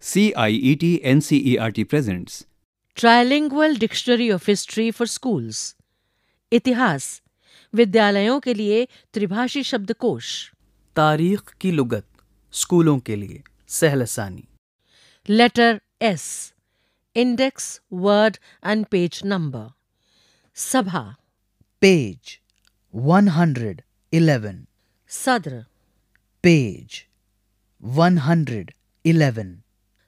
CIET NCERT presents Trilingual Dictionary of History for Schools इतिहास विद्यालयों के लिए त्रिभाषी शब्दकोश तारीख की लुगत स्कूलों के लिए सहलसानी letter S index word and page number सभा पेज 111 सदर page 111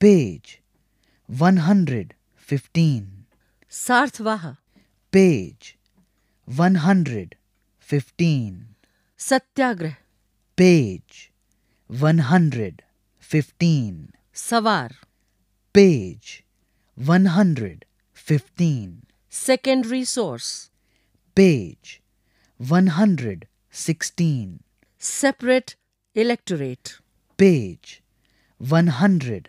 page one hundred fifteen सार्थवाह पेज वन हंड्रेड फिफ्टीन सत्याग्रह पेज वन हंड्रेड फिफ्टीन सवार page one hundred fifteen secondary source page one hundred sixteen separate electorate page one hundred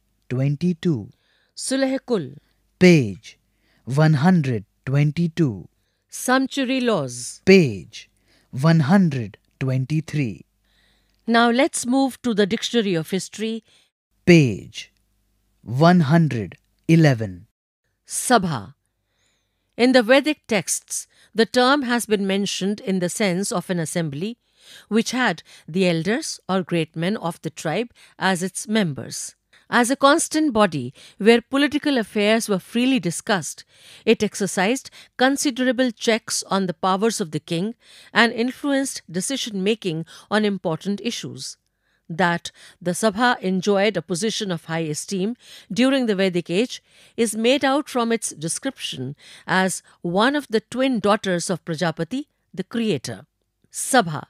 122. kul Page 122. Sumptuary laws. Page 123. Now let's move to the Dictionary of History. Page 111. Sabha. In the Vedic texts, the term has been mentioned in the sense of an assembly which had the elders or great men of the tribe as its members. As a constant body where political affairs were freely discussed, it exercised considerable checks on the powers of the king and influenced decision making on important issues. That the Sabha enjoyed a position of high esteem during the Vedic age is made out from its description as one of the twin daughters of Prajapati, the creator. Sabha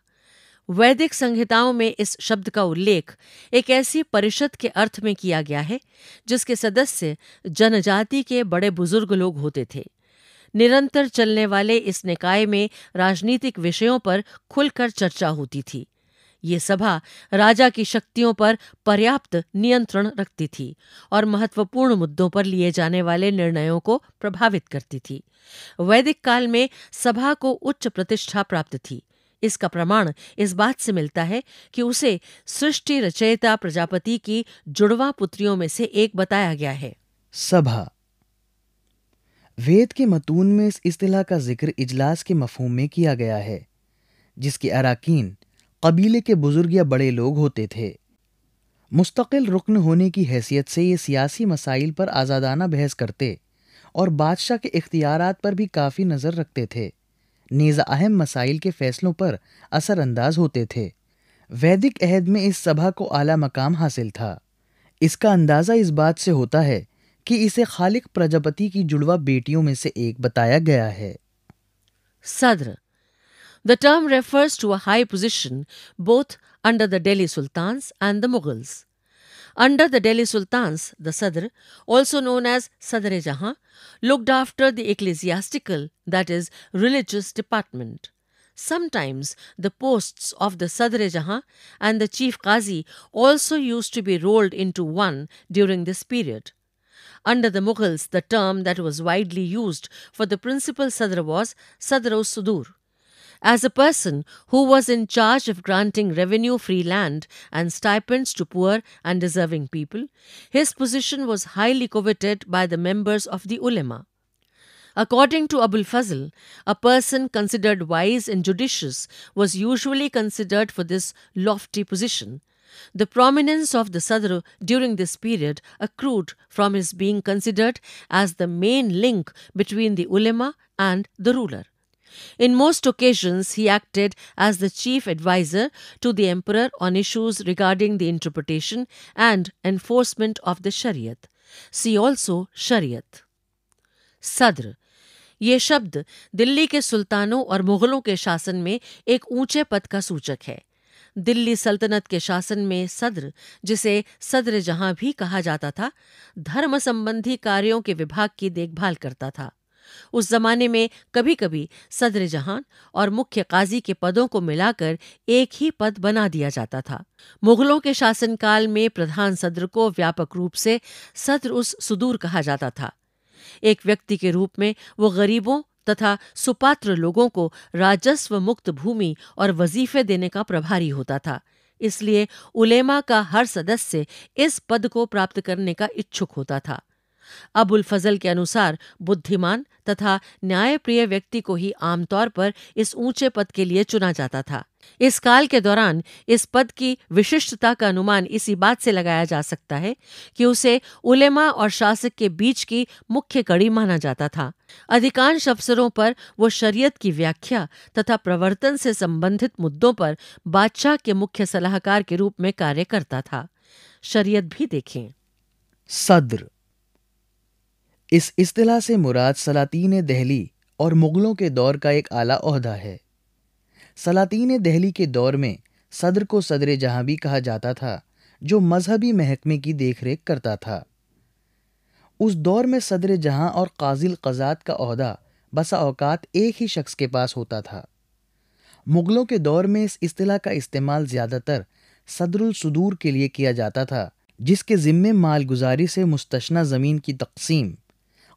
वैदिक संहिताओं में इस शब्द का उल्लेख एक ऐसी परिषद के अर्थ में किया गया है जिसके सदस्य जनजाति के बड़े बुजुर्ग लोग होते थे निरंतर चलने वाले इस निकाय में राजनीतिक विषयों पर खुलकर चर्चा होती थी ये सभा राजा की शक्तियों पर पर्याप्त नियंत्रण रखती थी और महत्वपूर्ण मुद्दों पर लिए जाने वाले निर्णयों को प्रभावित करती थी वैदिक काल में सभा को उच्च प्रतिष्ठा प्राप्त थी इसका प्रमाण इस बात से मिलता है कि उसे सृष्टि रचयिता प्रजापति की जुड़वा पुत्रियों में से एक बताया गया है सभा वेद के मतून में इस इस्तिला का जिक्र इजलास के मफहम में किया गया है जिसके अरकान कबीले के बुजुर्ग या बड़े लोग होते थे मुस्तकिल रुकन होने की हैसियत से ये सियासी मसाइल पर आज़ादाना बहस करते और बादशाह के इख्तियार पर भी काफ़ी नज़र रखते थे नीज़ अहम मसाइल के फैसलों पर असरअंदाज होते थे वैदिक अहद में इस सभा को आला मकाम हासिल था इसका अंदाज़ा इस बात से होता है कि इसे खालिक प्रजापति की जुड़वा बेटियों में से एक बताया गया है सदर the term refers to a high position both under the Delhi sultan and the Mughals under the Delhi Sultans, the Sadr, also known as Sadr Jahan, looked after the ecclesiastical, that is, religious department. Sometimes the posts of the Sadr Jahan and the Chief Qazi also used to be rolled into one during this period. Under the Mughals, the term that was widely used for the principal Sadr was sadr sudur as a person who was in charge of granting revenue free land and stipends to poor and deserving people, his position was highly coveted by the members of the ulema. According to Abul Fazl, a person considered wise and judicious was usually considered for this lofty position. The prominence of the Sadr during this period accrued from his being considered as the main link between the ulema and the ruler. In most occasions, he acted as the chief advisor to the emperor on issues regarding the interpretation and enforcement of the Shariat. See also Shariat. Sadr. ये शब्द दिल्ली के सुल्तानों और मुगलों के शासन में एक ऊंचे पद का सूचक है दिल्ली सल्तनत के शासन में सद्र जिसे सद्र जहां भी कहा जाता था धर्म संबंधी कार्यों के विभाग की देखभाल करता था उस जमाने में कभी कभी सदर जहान और मुख्य काजी के पदों को मिलाकर एक ही पद बना दिया जाता था मुगलों के शासनकाल में प्रधान सदर को व्यापक रूप से सदर उस सुदूर कहा जाता था एक व्यक्ति के रूप में वो गरीबों तथा सुपात्र लोगों को राजस्व मुक्त भूमि और वजीफे देने का प्रभारी होता था इसलिए उलेमा का हर सदस्य इस पद को प्राप्त करने का इच्छुक होता था अबुल फजल के अनुसार बुद्धिमान तथा न्यायप्रिय व्यक्ति को ही आमतौर पर इस ऊंचे पद के लिए चुना जाता था इस काल के दौरान इस पद की विशिष्टता का अनुमान इसी बात से लगाया जा सकता है कि उसे उलेमा और शासक के बीच की मुख्य कड़ी माना जाता था अधिकांश अवसरों पर वो शरीयत की व्याख्या तथा प्रवर्तन से संबंधित मुद्दों पर बादशाह के मुख्य सलाहकार के रूप में कार्य करता था शरीयत भी देखें सद्र इस अतलाह से मुराद सलातीन दहली और मुग़लों के दौर का एक आला अहदा है सलातीन दहली के दौर में सदर को सदर जहाँ भी कहा जाता था जो मजहबी महकमे की देखरेख करता था उस दौर में सदर जहाँ और काजिल कजात का अहदा बसा अवकात एक ही शख्स के पास होता था मुग़लों के दौर में इस अतला का इस्तेमाल ज़्यादातर सदरुलसूदूर के लिए किया जाता था जिसके ज़िम्मे मालगुजारी से मुस्तना ज़मीन की तकसीम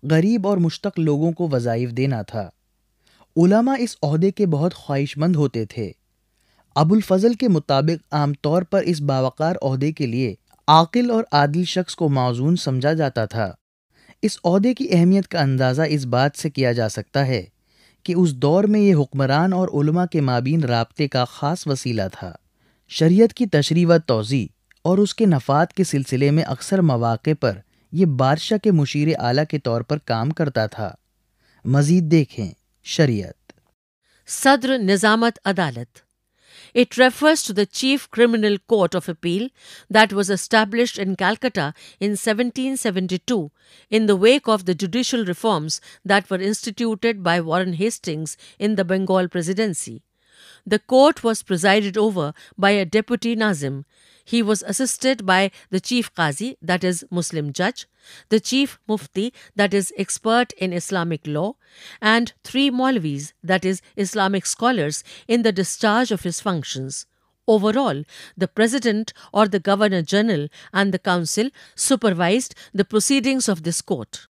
गरीब और मुश्तक लोगों को वज़ाइफ देना था उलमा इस अहदे के बहुत ख्वाहिशमंद होते थे अबुल फजल के मुताबिक आमतौर पर इस बावकार अहदे के लिए आकिल और आदिल शख्स को माजून समझा जाता था इस अहदे की अहमियत का अंदाज़ा इस बात से किया जा सकता है कि उस दौर में ये हुक्मरान और उलमा के माबीन रबते का ख़ास वसीला था शरीयत की तशरी व तोज़ी और उसके नफात के सिलसिले में अक्सर मौाक़े पर ये बादशाह के मुशीर आला के तौर पर काम करता था मजीद देखें शरीयत सद्र निजामत अदालत It refers to the Chief Criminal Court of Appeal that was established in Calcutta in 1772 in the wake of the judicial reforms that were instituted by Warren Hastings in the Bengal Presidency. The court was presided over by a deputy Nazim, he was assisted by the chief qazi, that is Muslim judge, the chief mufti, that is expert in Islamic law, and three Maulvis, that is Islamic scholars, in the discharge of his functions. Overall, the President or the Governor General and the Council supervised the proceedings of this court.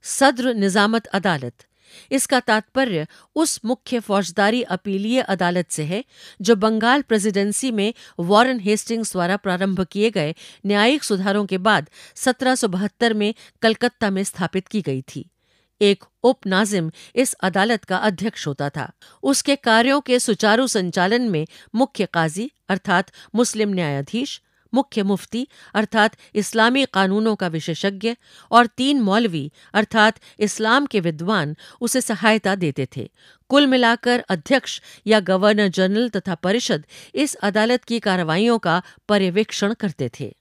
Sadr Nizamat Adalat, इसका तात्पर्य उस मुख्य फौजदारी अपीलीय अदालत से है जो बंगाल प्रेसिडेंसी में वॉरन हेस्टिंग्स द्वारा प्रारंभ किए गए न्यायिक सुधारों के बाद सत्रह में कलकत्ता में स्थापित की गई थी एक उप नाजिम इस अदालत का अध्यक्ष होता था उसके कार्यों के सुचारू संचालन में मुख्य काजी अर्थात मुस्लिम न्यायाधीश मुख्य मुफ्ती अर्थात इस्लामी कानूनों का विशेषज्ञ और तीन मौलवी अर्थात इस्लाम के विद्वान उसे सहायता देते थे कुल मिलाकर अध्यक्ष या गवर्नर जनरल तथा परिषद इस अदालत की कार्रवाइयों का पर्यवेक्षण करते थे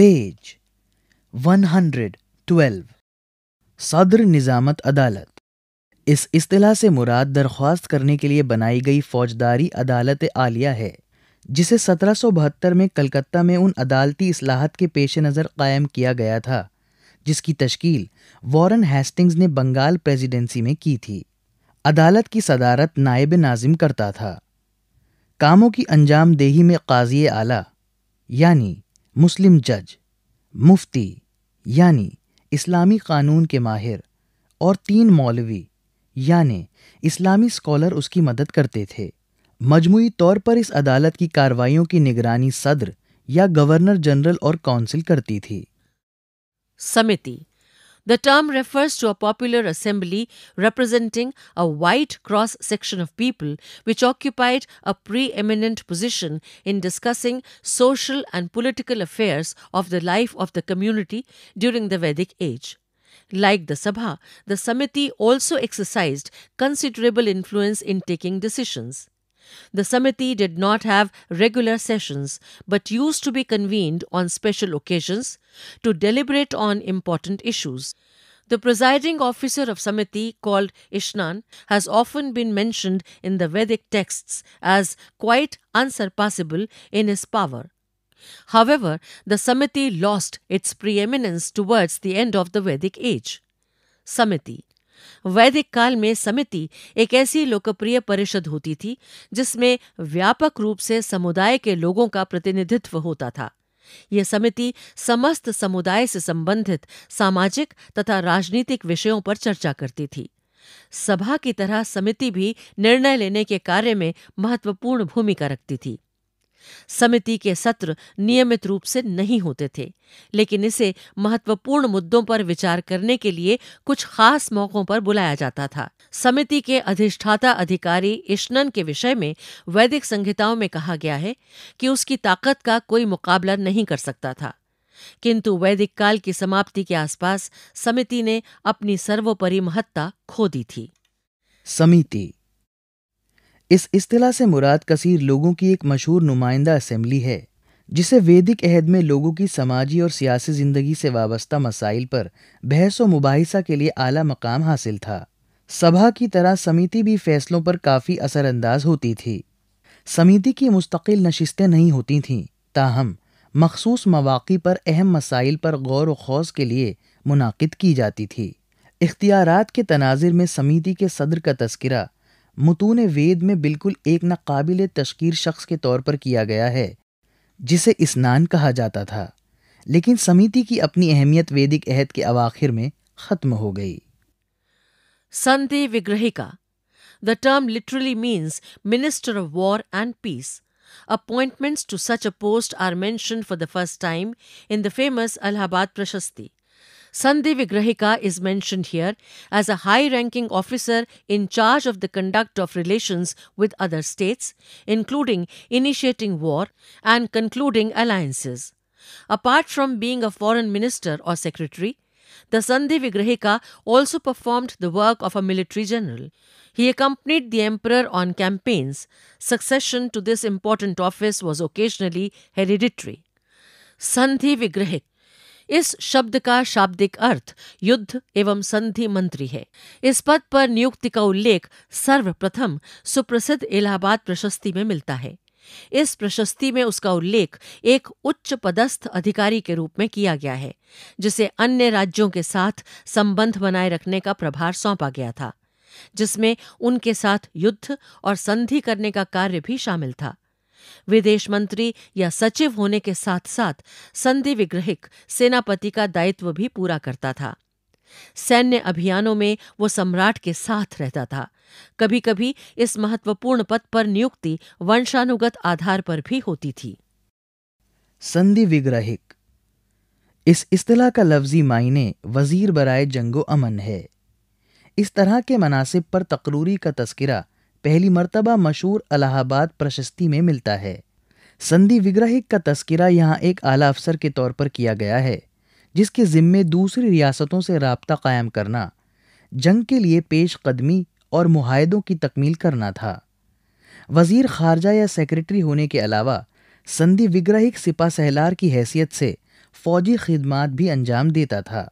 पेज 112 सदर निजामत अदालत इस इस्तलाह से मुराद दरख्वास्त करने के लिए बनाई गई फौजदारी अदालत आलिया है जिसे सत्रह में कलकत्ता में उन अदालती असलाहत के पेश नज़र कायम किया गया था जिसकी तश्कील वॉरन हेस्टिंग्स ने बंगाल प्रेसिडेंसी में की थी अदालत की सदारत नायब नाजिम करता था कामों की अंजाम देही में काजी आला यानी मुस्लिम जज मुफ्ती यानी इस्लामी कानून के माहिर और तीन मौलवी यानी इस्लामी स्कॉलर उसकी मदद करते थे मजमुई तौर पर इस अदालत की कार्रवाइयों की निगरानी सदर या गवर्नर जनरल और काउंसिल करती थी समिति the term refers to a popular assembly representing a wide cross section of people which occupied a preeminent position in discussing social and political affairs of the life of the community during the Vedic age like the sabha the samiti also exercise considerable influence in taking decisions The Samiti did not have regular sessions but used to be convened on special occasions to deliberate on important issues. The presiding officer of Samiti, called Ishnan, has often been mentioned in the Vedic texts as quite unsurpassable in his power. However, the Samiti lost its preeminence towards the end of the Vedic age. Samiti वैदिक काल में समिति एक ऐसी लोकप्रिय परिषद होती थी जिसमें व्यापक रूप से समुदाय के लोगों का प्रतिनिधित्व होता था यह समिति समस्त समुदाय से संबंधित सामाजिक तथा राजनीतिक विषयों पर चर्चा करती थी सभा की तरह समिति भी निर्णय लेने के कार्य में महत्वपूर्ण भूमिका रखती थी समिति के सत्र नियमित रूप से नहीं होते थे लेकिन इसे महत्वपूर्ण मुद्दों पर विचार करने के लिए कुछ खास मौकों पर बुलाया जाता था समिति के अधिष्ठाता अधिकारी इश्नन के विषय में वैदिक संहिताओं में कहा गया है कि उसकी ताकत का कोई मुकाबला नहीं कर सकता था किंतु वैदिक काल की समाप्ति के आसपास समिति ने अपनी सर्वोपरि महत्ता खो दी थी समिति इस अतला से मुराद कसीर लोगों की एक मशहूर नुमाइंदा असम्बली है जिसे वैदिक अहद में लोगों की समाजी और सियासी ज़िंदगी से वाबस्ता मसाइल पर बहस व मुबाहिसा के लिए आला मकाम हासिल था सभा की तरह समिति भी फैसलों पर काफ़ी असरअंदाज होती थी समिति की मुस्तकिल नशस्तें नहीं होती थीं ताहम मखसूस मौाक़ी पर अहम मसाइल पर गौर व खौज के लिए मुनद की जाती थी इख्तियार के तनाजिर में समिति के सदर का तस्करा मुतून वेद में बिल्कुल एक नाकाबिल तश्कीर शख्स के तौर पर किया गया है जिसे स्नान कहा जाता था लेकिन समिति की अपनी अहमियत वैदिक अहद के अवाखिर में खत्म हो गई sandhi vigrahika the term literally means minister of war and peace appointments to such a post are मैं for the first time in the famous Allahabad prashasti Sandhi Vigrahika is mentioned here as a high ranking officer in charge of the conduct of relations with other states, including initiating war and concluding alliances. Apart from being a foreign minister or secretary, the Sandhi Vigrahika also performed the work of a military general. He accompanied the emperor on campaigns. Succession to this important office was occasionally hereditary. Sandhi Vigrahik इस शब्द का शाब्दिक अर्थ युद्ध एवं संधि मंत्री है इस पद पर नियुक्ति का उल्लेख सर्वप्रथम सुप्रसिद्ध इलाहाबाद प्रशस्ति में मिलता है इस प्रशस्ति में उसका उल्लेख एक उच्च पदस्थ अधिकारी के रूप में किया गया है जिसे अन्य राज्यों के साथ संबंध बनाए रखने का प्रभार सौंपा गया था जिसमें उनके साथ युद्ध और संधि करने का कार्य भी शामिल था विदेश मंत्री या सचिव होने के साथ साथ संधि विग्रहिक सेनापति का दायित्व भी पूरा करता था सैन्य अभियानों में वो सम्राट के साथ रहता था कभी कभी इस महत्वपूर्ण पद पर नियुक्ति वंशानुगत आधार पर भी होती थी संधि विग्रहिक इस इस्तला का लफ्जी मायने वजीर बराए जंगो अमन है इस तरह के मनासिब पर तकरूरी का तस्करा पहली मर्तबा मशहूर अलाहाबाद प्रशस्ति में मिलता है संधि विग्रहिक का तस्करा यहाँ एक आला अफसर के तौर पर किया गया है जिसके ज़िम्मे दूसरी रियासतों से रबता कायम करना जंग के लिए पेश कदमी और माहदों की तकमील करना था वज़ीर खारजा या सेक्रेटरी होने के अलावा संधि विग्रहिक सिपा सहलार की हैसियत से फौजी खिदमत भी अंजाम देता था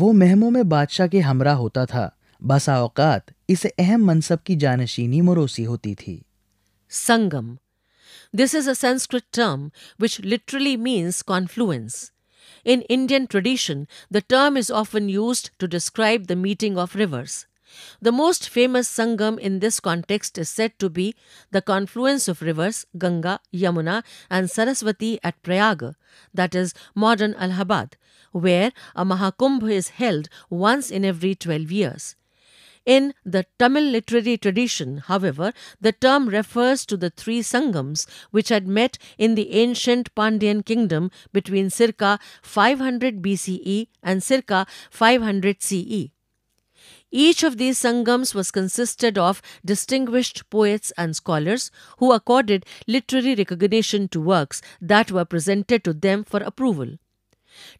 वो महमों में बादशाह के हमरा होता था बसा औकात इसे अहम मनसब की जानशीनी मरोसी होती थी sangam this is a Sanskrit term which literally means confluence in Indian tradition the term is often use to describe the meeting of rivers the most famous sangam in this context is said to be the confluence of rivers Ganga Yamuna and Saraswati at Prayag that is modern Allahabad where a Mahakumbh is held once in every twelve years In the Tamil literary tradition, however, the term refers to the three Sangams which had met in the ancient Pandyan kingdom between circa 500 BCE and circa 500 CE. Each of these Sangams was consisted of distinguished poets and scholars who accorded literary recognition to works that were presented to them for approval.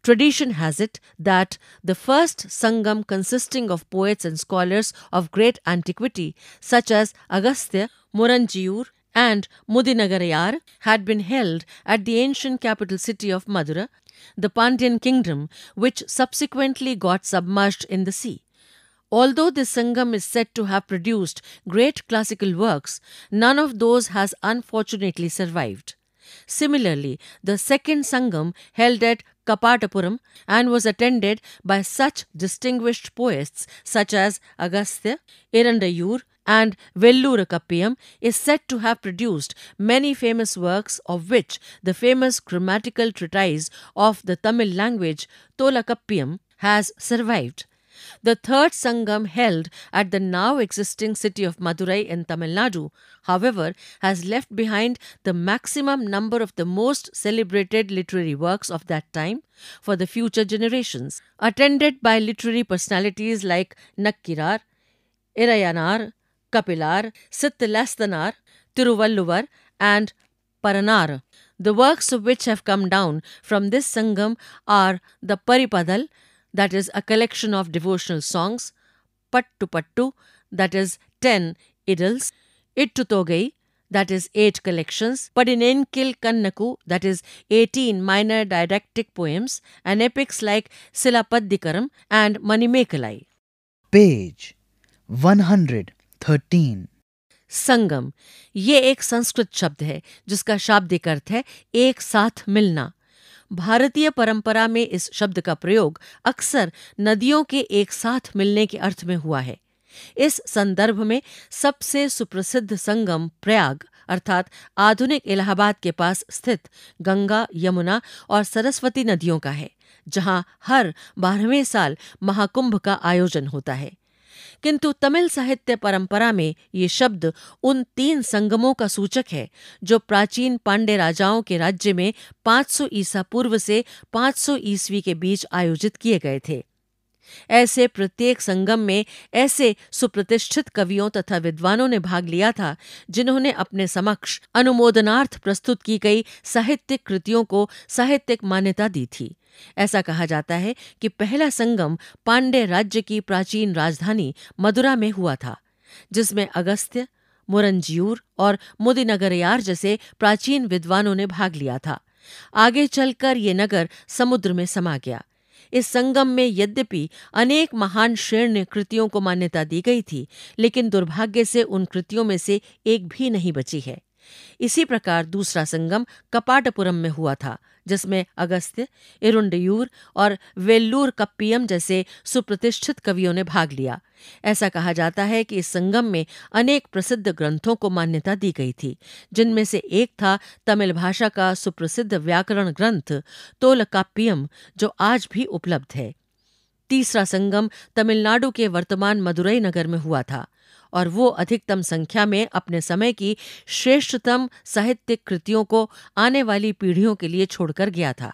Tradition has it that the first Sangam consisting of poets and scholars of great antiquity such as Agastya, Muranjiur, and Mudinagarayar had been held at the ancient capital city of Madura, the Pandyan kingdom which subsequently got submerged in the sea. Although this Sangam is said to have produced great classical works, none of those has unfortunately survived. Similarly, the second Sangam held at Kapatapuram and was attended by such distinguished poets such as Agastya, Irandayur, and Vellurakapiyam is said to have produced many famous works of which the famous grammatical treatise of the Tamil language Tolakappiyam has survived. The third Sangam held at the now existing city of Madurai in Tamil Nadu, however, has left behind the maximum number of the most celebrated literary works of that time for the future generations, attended by literary personalities like Nakkirar, Irayanar, Kapilar, Sitthilastanar, Tiruvalluvar, and Paranar. The works of which have come down from this Sangam are the Paripadal, that is a collection of devotional songs, Pattu Pattu, that is 10 idals, Ittu Togai, that is 8 collections, Padinenkil Kannaku, that is 18 minor didactic poems, and epics like Silapaddikaram and Manimekalai. Page 113 sangam ये एक संस्कृत शब्द है जिसका शाब्दिक अर्थ है एक साथ मिलना भारतीय परंपरा में इस शब्द का प्रयोग अक्सर नदियों के एक साथ मिलने के अर्थ में हुआ है इस संदर्भ में सबसे सुप्रसिद्ध संगम प्रयाग अर्थात आधुनिक इलाहाबाद के पास स्थित गंगा यमुना और सरस्वती नदियों का है जहां हर बारहवें साल महाकुंभ का आयोजन होता है किंतु तमिल साहित्य परंपरा में ये शब्द उन तीन संगमों का सूचक है जो प्राचीन पांडे राजाओं के राज्य में 500 ईसा पूर्व से 500 ईस्वी के बीच आयोजित किए गए थे ऐसे प्रत्येक संगम में ऐसे सुप्रतिष्ठित कवियों तथा विद्वानों ने भाग लिया था जिन्होंने अपने समक्ष अनुमोदनार्थ प्रस्तुत की गई साहित्यिक कृतियों को साहित्यिक मान्यता दी थी ऐसा कहा जाता है कि पहला संगम पांडे राज्य की प्राचीन राजधानी मदुरा में हुआ था जिसमें अगस्त्य मुरंजियूर और मुदिनगरयार जैसे प्राचीन विद्वानों ने भाग लिया था आगे चलकर ये नगर समुद्र में समा गया इस संगम में यद्यपि अनेक महान श्रेण्य कृतियों को मान्यता दी गई थी लेकिन दुर्भाग्य से उन कृतियों में से एक भी नहीं बची है इसी प्रकार दूसरा संगम कपाटपुरम में हुआ था जिसमें अगस्त्य इरुंडयूर और वेल्लूर कप्पियम जैसे सुप्रतिष्ठित कवियों ने भाग लिया ऐसा कहा जाता है कि इस संगम में अनेक प्रसिद्ध ग्रंथों को मान्यता दी गई थी जिनमें से एक था तमिल भाषा का सुप्रसिद्ध व्याकरण ग्रंथ तोलकाप्पियम जो आज भी उपलब्ध है तीसरा संगम तमिलनाडु के वर्तमान मदुरई नगर में हुआ था और वो अधिकतम संख्या में अपने समय की श्रेष्ठतम साहित्यिक कृतियों को आने वाली पीढ़ियों के लिए छोड़कर गया था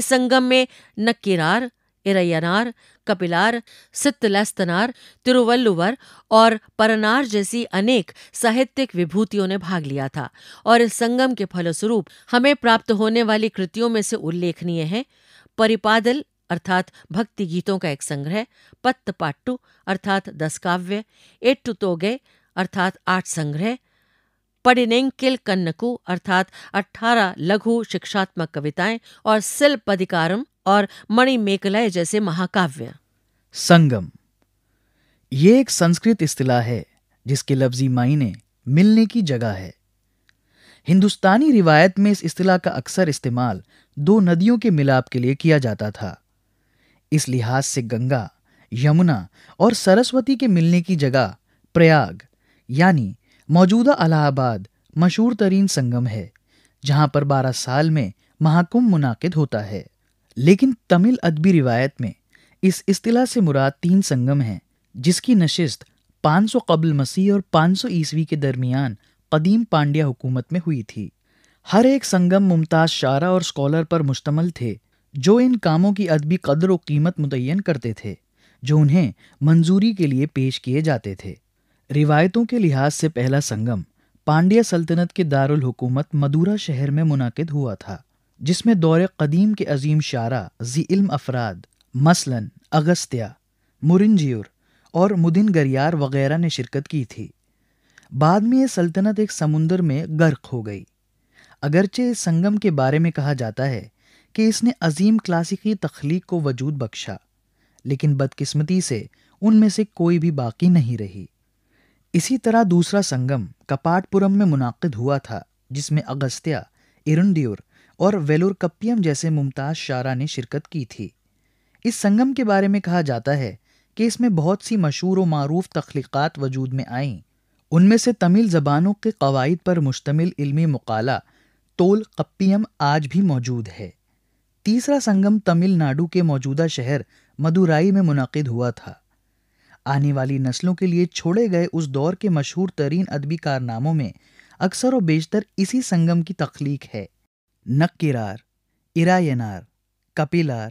इस संगम में नक्कीरार इरैयनार कपिलार सितलस्तनार तिरुवल्लुवर और परनार जैसी अनेक साहित्यिक विभूतियों ने भाग लिया था और इस संगम के फलस्वरूप हमें प्राप्त होने वाली कृतियों में से उल्लेखनीय है परिपादल अर्थात भक्ति गीतों का एक संग्रह पत्त पाट्टू अर्थात दस काव्य तो तोगे अर्थात आठ संग्रह पडिनेंकिल कन्नकु अर्थात अठारह लघु शिक्षात्मक कविताएं और सिल्प अधिकारम और मणिमेकलय जैसे महाकाव्य संगम ये एक संस्कृत इस्तिला है जिसके लफ्जी मायने मिलने की जगह है हिंदुस्तानी रिवायत में इस इस्तिला का अक्सर इस्तेमाल दो नदियों के मिलाप के लिए किया जाता था इस लिहाज से गंगा यमुना और सरस्वती के मिलने की जगह प्रयाग यानी मौजूदा अलाहाबाद मशहूर तरीन संगम है जहां पर 12 साल में महाकुंभ मुनाकिद होता है लेकिन तमिल अदबी रिवायत में इस इस्तला से मुराद तीन संगम हैं जिसकी नशिस्त 500 कबल मसीह और 500 ईस्वी के दरमियान कदीम पांड्या हुकूमत में हुई थी हर एक संगम मुमताज़ शारा और स्कॉलर पर मुश्तमल थे जो इन कामों की अदबी कदर व कीमत मुतन करते थे जो उन्हें मंजूरी के लिए पेश किए जाते थे रिवायतों के लिहाज से पहला संगम पांड्य सल्तनत के दारुल हुकूमत मदूरा शहर में मुनद हुआ था जिसमें दौरे कदीम के अजीम शारा जी इल्म अफराद मसलन अगस्त्या मुरिनजियर और मुदिन गरियार वगैरह ने शिरकत की थी बाद में ये सल्तनत एक समुंदर में गर्क हो गई अगरचे इस संगम के बारे में कहा जाता है कि इसने अजीम क्लासिकी तख्लीक को वजूद बख्शा लेकिन बदकिस्मती से उनमें से कोई भी बाकी नहीं रही इसी तरह दूसरा संगम कपाटपुरम में मुनद हुआ था जिसमें अगस्त्या इरुंडियोर और कप्पियम जैसे मुमताज़ शारा ने शिरकत की थी इस संगम के बारे में कहा जाता है कि इसमें बहुत सी मशहूर व मरूफ तख्लीक़ात वजूद में आईं उनमें से तमिल ज़बानों के कवायद पर मुश्तमिल इल्मी मकाला तोल कप्पियम आज भी मौजूद है तीसरा संगम तमिलनाडु के मौजूदा शहर मदुराई में मुनद हुआ था आने वाली नस्लों के लिए छोड़े गए उस दौर के मशहूर तरीन अदबी कारनामों में अक्सर व बेशतर इसी संगम की तख्लीक है नक्किरार इरायनार कपिलार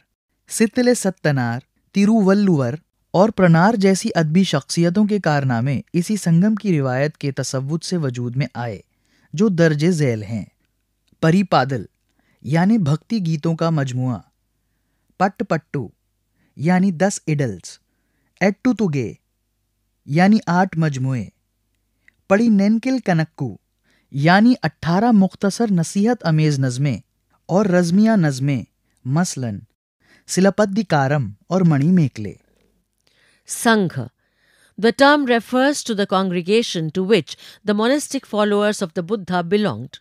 सितले सत्तनार तिरुवल्लुवर और प्रनार जैसी अदबी शख्सियतों के कारनामे इसी संगम की रिवायत के तसवुद से वजूद में आए जो दर्ज झेल हैं परी पादल यानी भक्ति गीतों का मजमुआ पट पट्टू यानी दस इडल्स एट्टू तुगे यानी आठ मजमुए पड़ी नैनकिल कनक्कू यानी अट्ठारह मुख्तसर नसीहत अमेज नज़में और रज़मिया नज़में मसलन कारम और Manimekalai sangha the term refers to the congregation to which the monastic followers of the Buddha belonged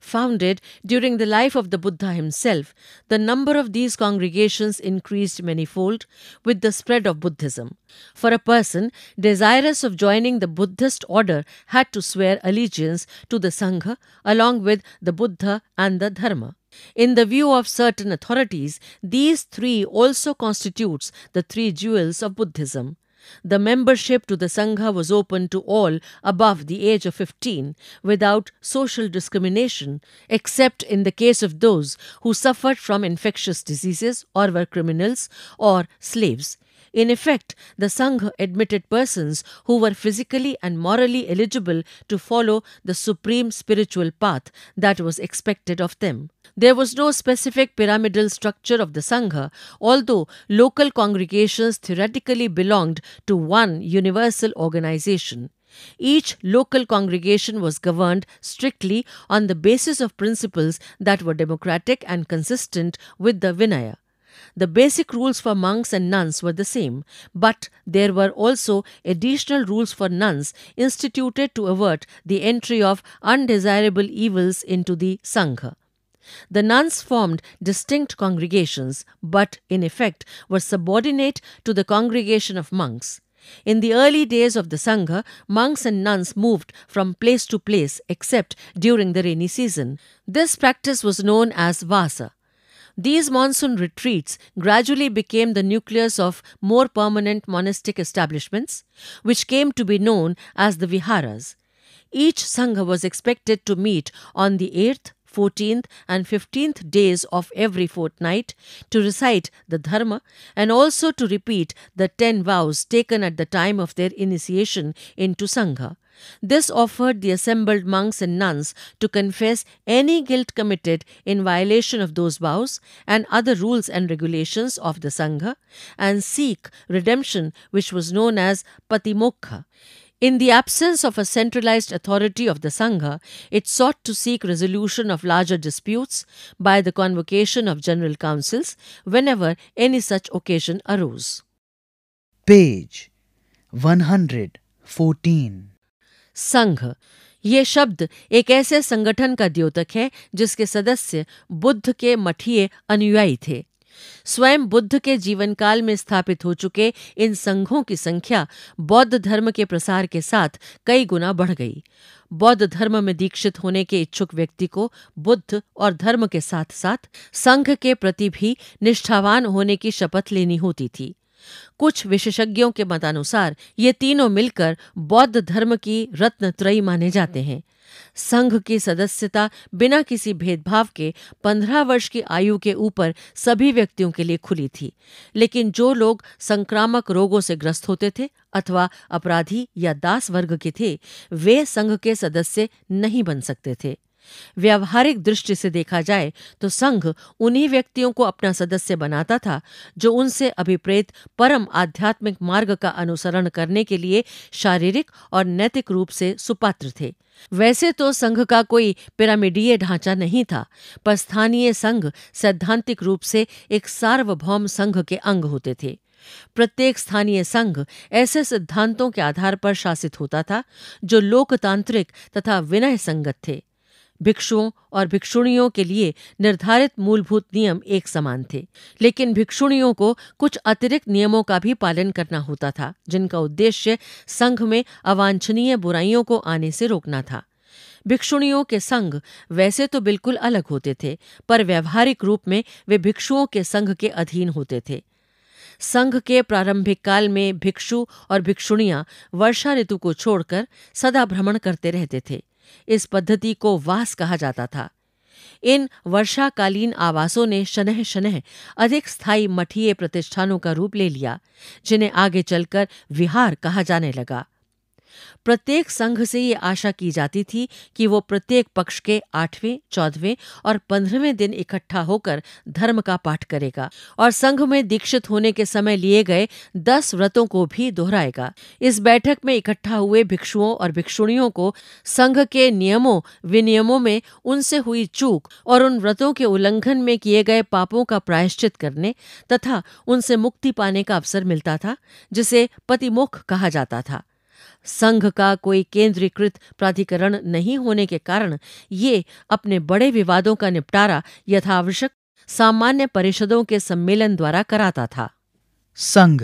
founded during the life of the Buddha himself, the number of these congregations increased manifold with the spread of Buddhism. For a person desirous of joining the Buddhist order had to swear allegiance to the Sangha along with the Buddha and the Dharma. In the view of certain authorities, these three also constitutes the three jewels of Buddhism. The membership to the Sangha was open to all above the age of 15 without social discrimination, except in the case of those who suffered from infectious diseases or were criminals or slaves in effect, the Sangha admitted persons who were physically and morally eligible to follow the supreme spiritual path that was expected of them. There was no specific pyramidal structure of the Sangha, although local congregations theoretically belonged to one universal organization. Each local congregation was governed strictly on the basis of principles that were democratic and consistent with the Vinaya. The basic rules for monks and nuns were the same, but there were also additional rules for nuns instituted to avert the entry of undesirable evils into the Sangha. The nuns formed distinct congregations, but in effect were subordinate to the congregation of monks. In the early days of the Sangha, monks and nuns moved from place to place except during the rainy season. This practice was known as Vasa. These monsoon retreats gradually became the nucleus of more permanent monastic establishments, which came to be known as the viharas. Each sangha was expected to meet on the 8th, 14th, and 15th days of every fortnight to recite the dharma and also to repeat the 10 vows taken at the time of their initiation into sangha. This offered the assembled monks and nuns to confess any guilt committed in violation of those vows and other rules and regulations of the Sangha and seek redemption which was known as patimokka. In the absence of a centralized authority of the Sangha, it sought to seek resolution of larger disputes by the convocation of general councils whenever any such occasion arose. Page 114 संघ ये शब्द एक ऐसे संगठन का द्योतक है जिसके सदस्य बुद्ध के मठीय अनुयायी थे स्वयं बुद्ध के जीवनकाल में स्थापित हो चुके इन संघों की संख्या बौद्ध धर्म के प्रसार के साथ कई गुना बढ़ गई बौद्ध धर्म में दीक्षित होने के इच्छुक व्यक्ति को बुद्ध और धर्म के साथ साथ संघ के प्रति भी निष्ठावान होने की शपथ लेनी होती थी कुछ विशेषज्ञों के मतानुसार ये तीनों मिलकर बौद्ध धर्म की रत्नत्रयी माने जाते हैं संघ की सदस्यता बिना किसी भेदभाव के पंद्रह वर्ष की आयु के ऊपर सभी व्यक्तियों के लिए खुली थी लेकिन जो लोग संक्रामक रोगों से ग्रस्त होते थे अथवा अपराधी या दास वर्ग के थे वे संघ के सदस्य नहीं बन सकते थे व्यावहारिक दृष्टि से देखा जाए तो संघ उन्हीं व्यक्तियों को अपना सदस्य बनाता था जो उनसे अभिप्रेत परम आध्यात्मिक मार्ग का अनुसरण करने के लिए शारीरिक और नैतिक रूप से सुपात्र थे वैसे तो संघ का कोई पिरामिडीय ढांचा नहीं था पर स्थानीय संघ सैद्धांतिक रूप से एक सार्वभौम संघ के अंग होते थे प्रत्येक स्थानीय संघ ऐसे सिद्धांतों के आधार पर शासित होता था जो लोकतांत्रिक तथा विनय संगत थे भिक्षुओं और भिक्षुणियों के लिए निर्धारित मूलभूत नियम एक समान थे लेकिन भिक्षुणियों को कुछ अतिरिक्त नियमों का भी पालन करना होता था जिनका उद्देश्य संघ में अवांछनीय बुराइयों को आने से रोकना था भिक्षुणियों के संघ वैसे तो बिल्कुल अलग होते थे पर व्यवहारिक रूप में वे भिक्षुओं के संघ के अधीन होते थे संघ के प्रारंभिक काल में भिक्षु और भिक्षुणियां वर्षा ऋतु को छोड़कर सदा भ्रमण करते रहते थे इस पद्धति को वास कहा जाता था इन वर्षाकालीन आवासों ने शनह शनह अधिक स्थायी मठीय प्रतिष्ठानों का रूप ले लिया जिन्हें आगे चलकर विहार कहा जाने लगा प्रत्येक संघ से ये आशा की जाती थी कि वो प्रत्येक पक्ष के आठवें चौदहवें और पंद्रहवें दिन इकट्ठा होकर धर्म का पाठ करेगा और संघ में दीक्षित होने के समय लिए गए दस व्रतों को भी दोहराएगा इस बैठक में इकट्ठा हुए भिक्षुओं और भिक्षुणियों को संघ के नियमों विनियमों में उनसे हुई चूक और उन व्रतों के उल्लंघन में किए गए पापों का प्रायश्चित करने तथा उनसे मुक्ति पाने का अवसर मिलता था जिसे पतिमुख कहा जाता था संघ का कोई केंद्रीकृत प्राधिकरण नहीं होने के कारण ये अपने बड़े विवादों का निपटारा यथावश्यक सामान्य परिषदों के सम्मेलन द्वारा कराता था संघ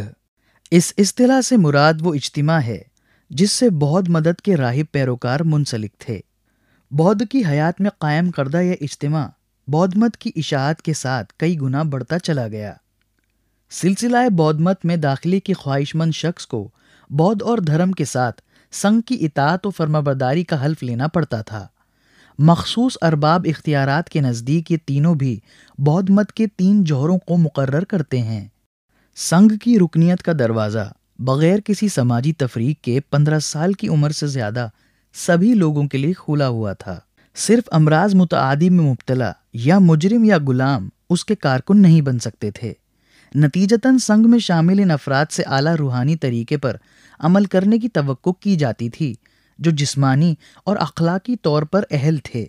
इस इस्तेला से मुराद वो इज्तिमा है जिससे बौद्ध मदद के राहिब पैरोकार मुंसलिक थे बौद्ध की हयात में कायम करदा यह इज्तिमा बौद्ध मत की इशात के साथ कई गुना बढ़ता चला गया सिलसिला मत में दाखिले की ख्वाहिशमंद शख्स को बौद्ध और धर्म के साथ संघ की इतात और फर्माबरदारी का हल्फ लेना पड़ता था मखसूस अरबाब इख्तियार के नज़दीक ये तीनों भी बौद्ध मत के तीन जोहरों को मुकर करते हैं संघ की रुकनीत का दरवाज़ा बग़ैर किसी समाजी तफरीक के पंद्रह साल की उम्र से ज़्यादा सभी लोगों के लिए खुला हुआ था सिर्फ अमराज मुतदी में मुबतला या मुजरिम या गुलाम उसके कारकुन नहीं बन सकते थे नतीजतन संघ में शामिल इन अफराद से आला रूहानी तरीके पर अमल करने की तो की जाती थी जो जिस्मानी और अखलाकी तौर पर अहल थे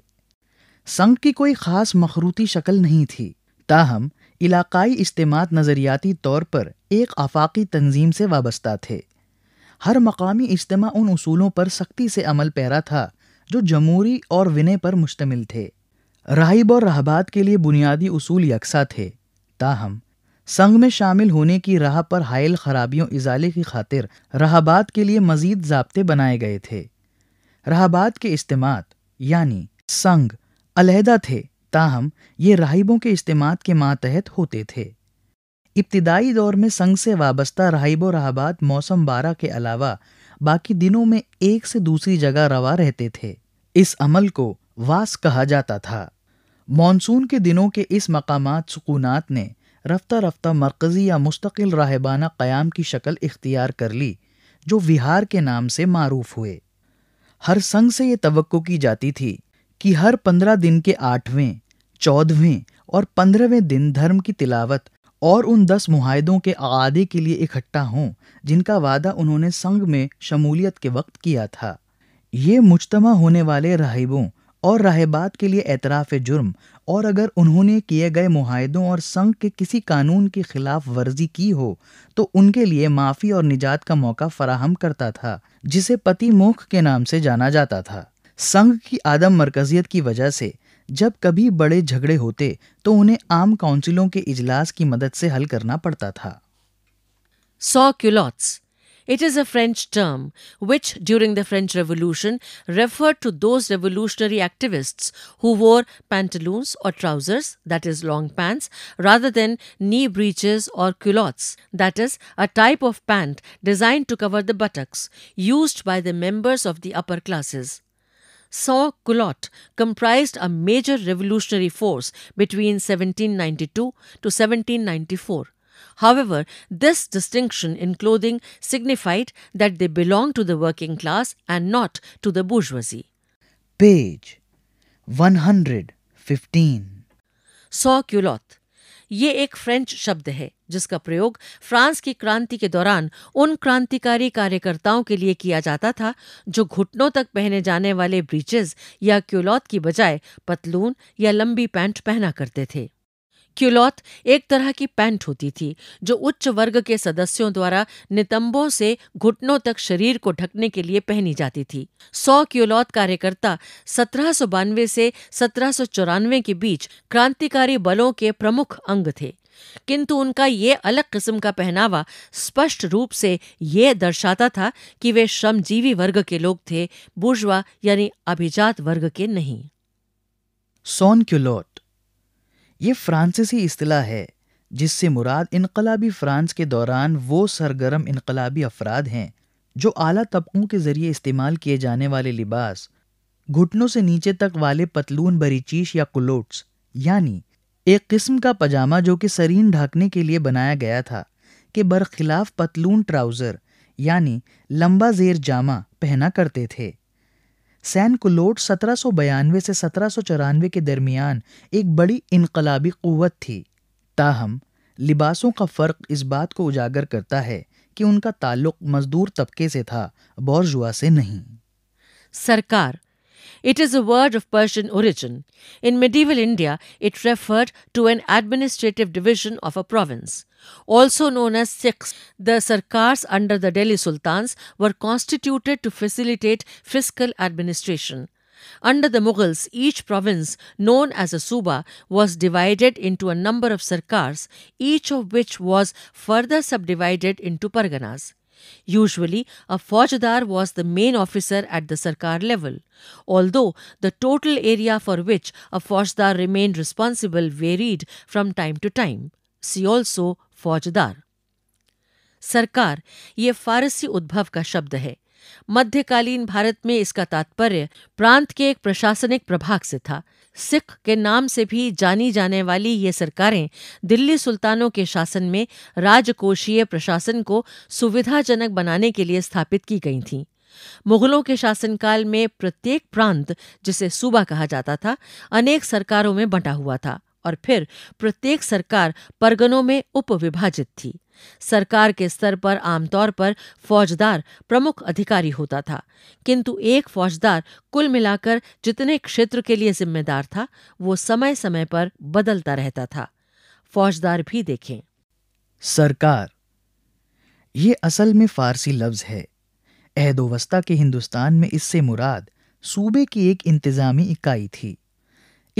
संघ की कोई ख़ास मखरूती शक्ल नहीं थी ताहम इलाकाई इज्तम नज़रियाती तौर पर एक आफाकी तंजीम से वाबस्ता थे हर मकामी इज्तम उन असूलों पर सख्ती से अमल पैरा था जो जमूरी और विनय पर मुश्तमिल थे राहिब और राहबात के लिए बुनियादी असूल यकसा थे ताहम संघ में शामिल होने की राह पर हायल खराबियों इजाले की खातिर रहाबाद के लिए मजीद जबते बनाए गए थे रहाबाद के इज्तम यानी संघ अलहदा थे ताहम ये राहिबों के इज्तम के मातहत होते थे इब्तदाई दौर में संघ से वाबस्ता राहिबो रहाबाद मौसम बारह के अलावा बाकी दिनों में एक से दूसरी जगह रवा रहते थे इस अमल को वास कहा जाता था मानसून के दिनों के इस मकामात सुकूनात ने रफ्ता रफ्ता मरकज़ी या मुस्तकिल राहबाना क़याम की शक्ल इख्तियार कर ली जो विहार के नाम से मारूफ हुए हर संघ से ये तो की जाती थी कि हर पंद्रह दिन के आठवें चौदहवें और पंद्रहवें दिन धर्म की तिलावत और उन दस मुहिदों के आदे के लिए इकट्ठा हों जिनका वादा उन्होंने संघ में शमूलियत के वक्त किया था ये मुजतमा होने वाले राहिबों और राहबात के लिए एतराफ़ जुर्म और अगर उन्होंने किए गए मुहिदों और संघ के किसी कानून की खिलाफ वर्जी की हो तो उनके लिए माफ़ी और निजात का मौका फराहम करता था जिसे पति मोख के नाम से जाना जाता था संघ की आदम मरकजियत की वजह से जब कभी बड़े झगड़े होते तो उन्हें आम काउंसिलों के इजलास की मदद से हल करना पड़ता था सौ क्यूलॉट्स It is a French term which, during the French Revolution, referred to those revolutionary activists who wore pantaloons or trousers, that is, long pants, rather than knee breeches or culottes, that is, a type of pant designed to cover the buttocks, used by the members of the upper classes. Sans culotte comprised a major revolutionary force between 1792 to 1794. However, this distinction in clothing signified that they belonged to the working class and not to the bourgeoisie. Page 115 Sans culotte. ये एक French शब्द है जिसका प्रयोग France की क्रांति के दौरान उन क्रांतिकारी कार्यकर्ताओं के लिए किया जाता था जो घुटनों तक पहने जाने वाले ब्रीचेज या क्यूलॉथ की बजाय पतलून या लंबी पैंट पहना करते थे क्यूलॉथ एक तरह की पैंट होती थी जो उच्च वर्ग के सदस्यों द्वारा नितंबों से घुटनों तक शरीर को ढकने के लिए पहनी जाती थी सौ क्यूलॉथ कार्यकर्ता सत्रह सौ बानवे से सत्रह सौ चौरानवे के बीच क्रांतिकारी बलों के प्रमुख अंग थे किंतु उनका ये अलग किस्म का पहनावा स्पष्ट रूप से ये दर्शाता था कि वे श्रमजीवी वर्ग के लोग थे बुर्जवा यानी अभिजात वर्ग के नहीं सोन क्यूलोट ये फ्रांसीसी असलाह है जिससे मुराद इनकलाबी फ्रांस के दौरान वो सरगर्म इनकलाबी अफराद हैं जो आला तबकों के ज़रिए इस्तेमाल किए जाने वाले लिबास घुटनों से नीचे तक वाले पतलून बरीचीश या कुलोट्स यानी एक किस्म का पजामा जो कि सरीन ढाकने के लिए बनाया गया था के बरखिलाफ पतलून ट्राउज़र यानी लंबा जेर जामा पहना करते थे सैन कुलोट सत्रह से सत्रह के दरमियान एक बड़ी इनकलाबी क़वत थी ताहम लिबासों का फ़र्क इस बात को उजागर करता है कि उनका ताल्लुक मजदूर तबके से था बौरजुआ से नहीं सरकार It is a word of Persian origin. In medieval India, it referred to an administrative division of a province. Also known as Sikhs, the Sarkars under the Delhi Sultans were constituted to facilitate fiscal administration. Under the Mughals, each province, known as a Suba, was divided into a number of Sarkars, each of which was further subdivided into Parganas. Usually, a Faujdar was the main officer at the Sarkar level, although the total area for which a Faujdar remained responsible varied from time to time. See also Faujdar. सरकार ये फारसी उद्भव का शब्द है मध्यकालीन भारत में इसका तात्पर्य प्रांत के एक प्रशासनिक प्रभाग से था सिख के नाम से भी जानी जाने वाली ये सरकारें दिल्ली सुल्तानों के शासन में राजकोषीय प्रशासन को सुविधाजनक बनाने के लिए स्थापित की गई थीं मुगलों के शासनकाल में प्रत्येक प्रांत जिसे सूबा कहा जाता था अनेक सरकारों में बंटा हुआ था और फिर प्रत्येक सरकार परगनों में उप विभाजित थी सरकार के स्तर पर आमतौर पर फौजदार प्रमुख अधिकारी होता था किंतु एक फौजदार कुल मिलाकर जितने क्षेत्र के लिए जिम्मेदार था वो समय समय पर बदलता रहता था फौजदार भी देखें सरकार ये असल में फारसी लफ्ज है अहदोवस्था के हिंदुस्तान में इससे मुराद सूबे की एक इंतज़ामी इकाई थी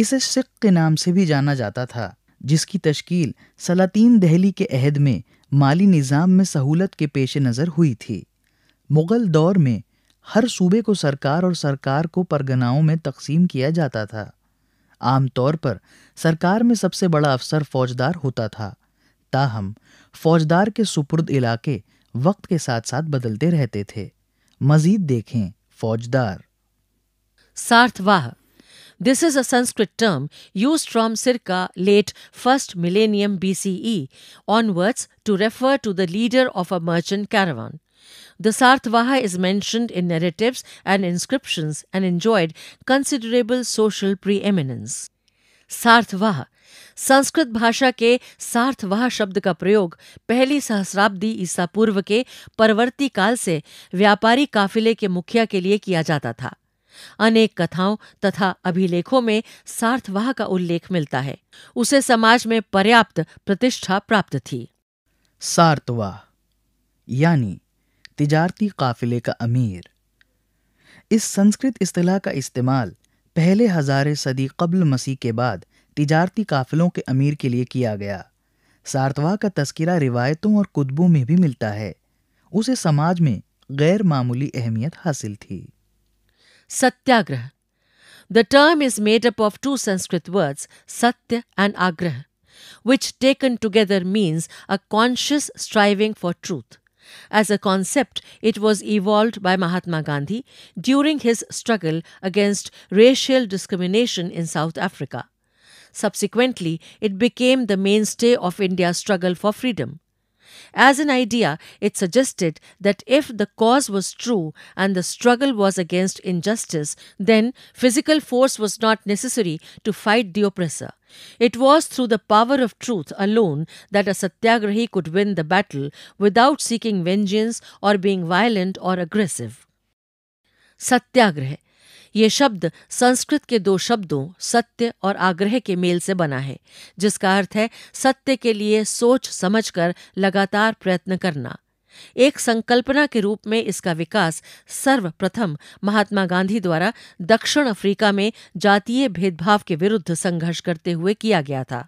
इसे सिख के नाम से भी जाना जाता था जिसकी तश्कील सलातीन दहली के अहद में माली निज़ाम में सहूलत के पेश नज़र हुई थी मुग़ल दौर में हर सूबे को सरकार और सरकार को परगनाओं में तकसीम किया जाता था आमतौर पर सरकार में सबसे बड़ा अफसर फौजदार होता था ताहम फौजदार के सुपुर्द इलाके वक्त के साथ साथ बदलते रहते थे मजीद देखें फौजदार sarthavaha this is a Sanskrit term use from circa late first millennium BCE onwards to refer to the leader of a merchant caravan sarthavaha is is in narrative and inscription and and considerable social pre preeminence. Sarthavaha Sanskrit भाषा के सार्थवाह शब्द का प्रयोग पहली सहस्राब्दी ईसा पूर्व के परवर्ती काल से व्यापारी काफिले के मुखिया के लिए किया जाता था अनेक कथाओं तथा अभिलेखों में सार्थवाह का उल्लेख मिलता है उसे समाज में पर्याप्त प्रतिष्ठा प्राप्त थी सार्थवाह यानी तिजारती काफिले का अमीर इस संस्कृत अतलाह का इस्तेमाल पहले हज़ार सदी कबल मसीह के बाद तिजारती काफिलों के अमीर के लिए किया गया सार्थवा का तस्करा रिवायतों और कुतबों में भी मिलता है उसे समाज में गैर मामूली अहमियत हासिल थी Satyagraha. The term is made up of two Sanskrit words, Satya and Agraha, which taken together means a conscious striving for truth. As a concept, it was evolved by Mahatma Gandhi during his struggle against racial discrimination in South Africa. Subsequently, it became the mainstay of India's struggle for freedom. As an idea, it suggested that if the cause was true and the struggle was against injustice, then physical force was not necessary to fight the oppressor. It was through the power of truth alone that a satyagrahi could win the battle without seeking vengeance or being violent or aggressive. Satyagraha ये शब्द संस्कृत के दो शब्दों सत्य और आग्रह के mail से बना है जिसका अर्थ है सत्य के लिए सोच समझकर लगातार प्रयत्न करना एक संकल्पना के रूप में इसका विकास सर्वप्रथम महात्मा गांधी द्वारा दक्षिण अफ्रीका में जातीय भेदभाव के विरुद्ध संघर्ष करते हुए किया गया था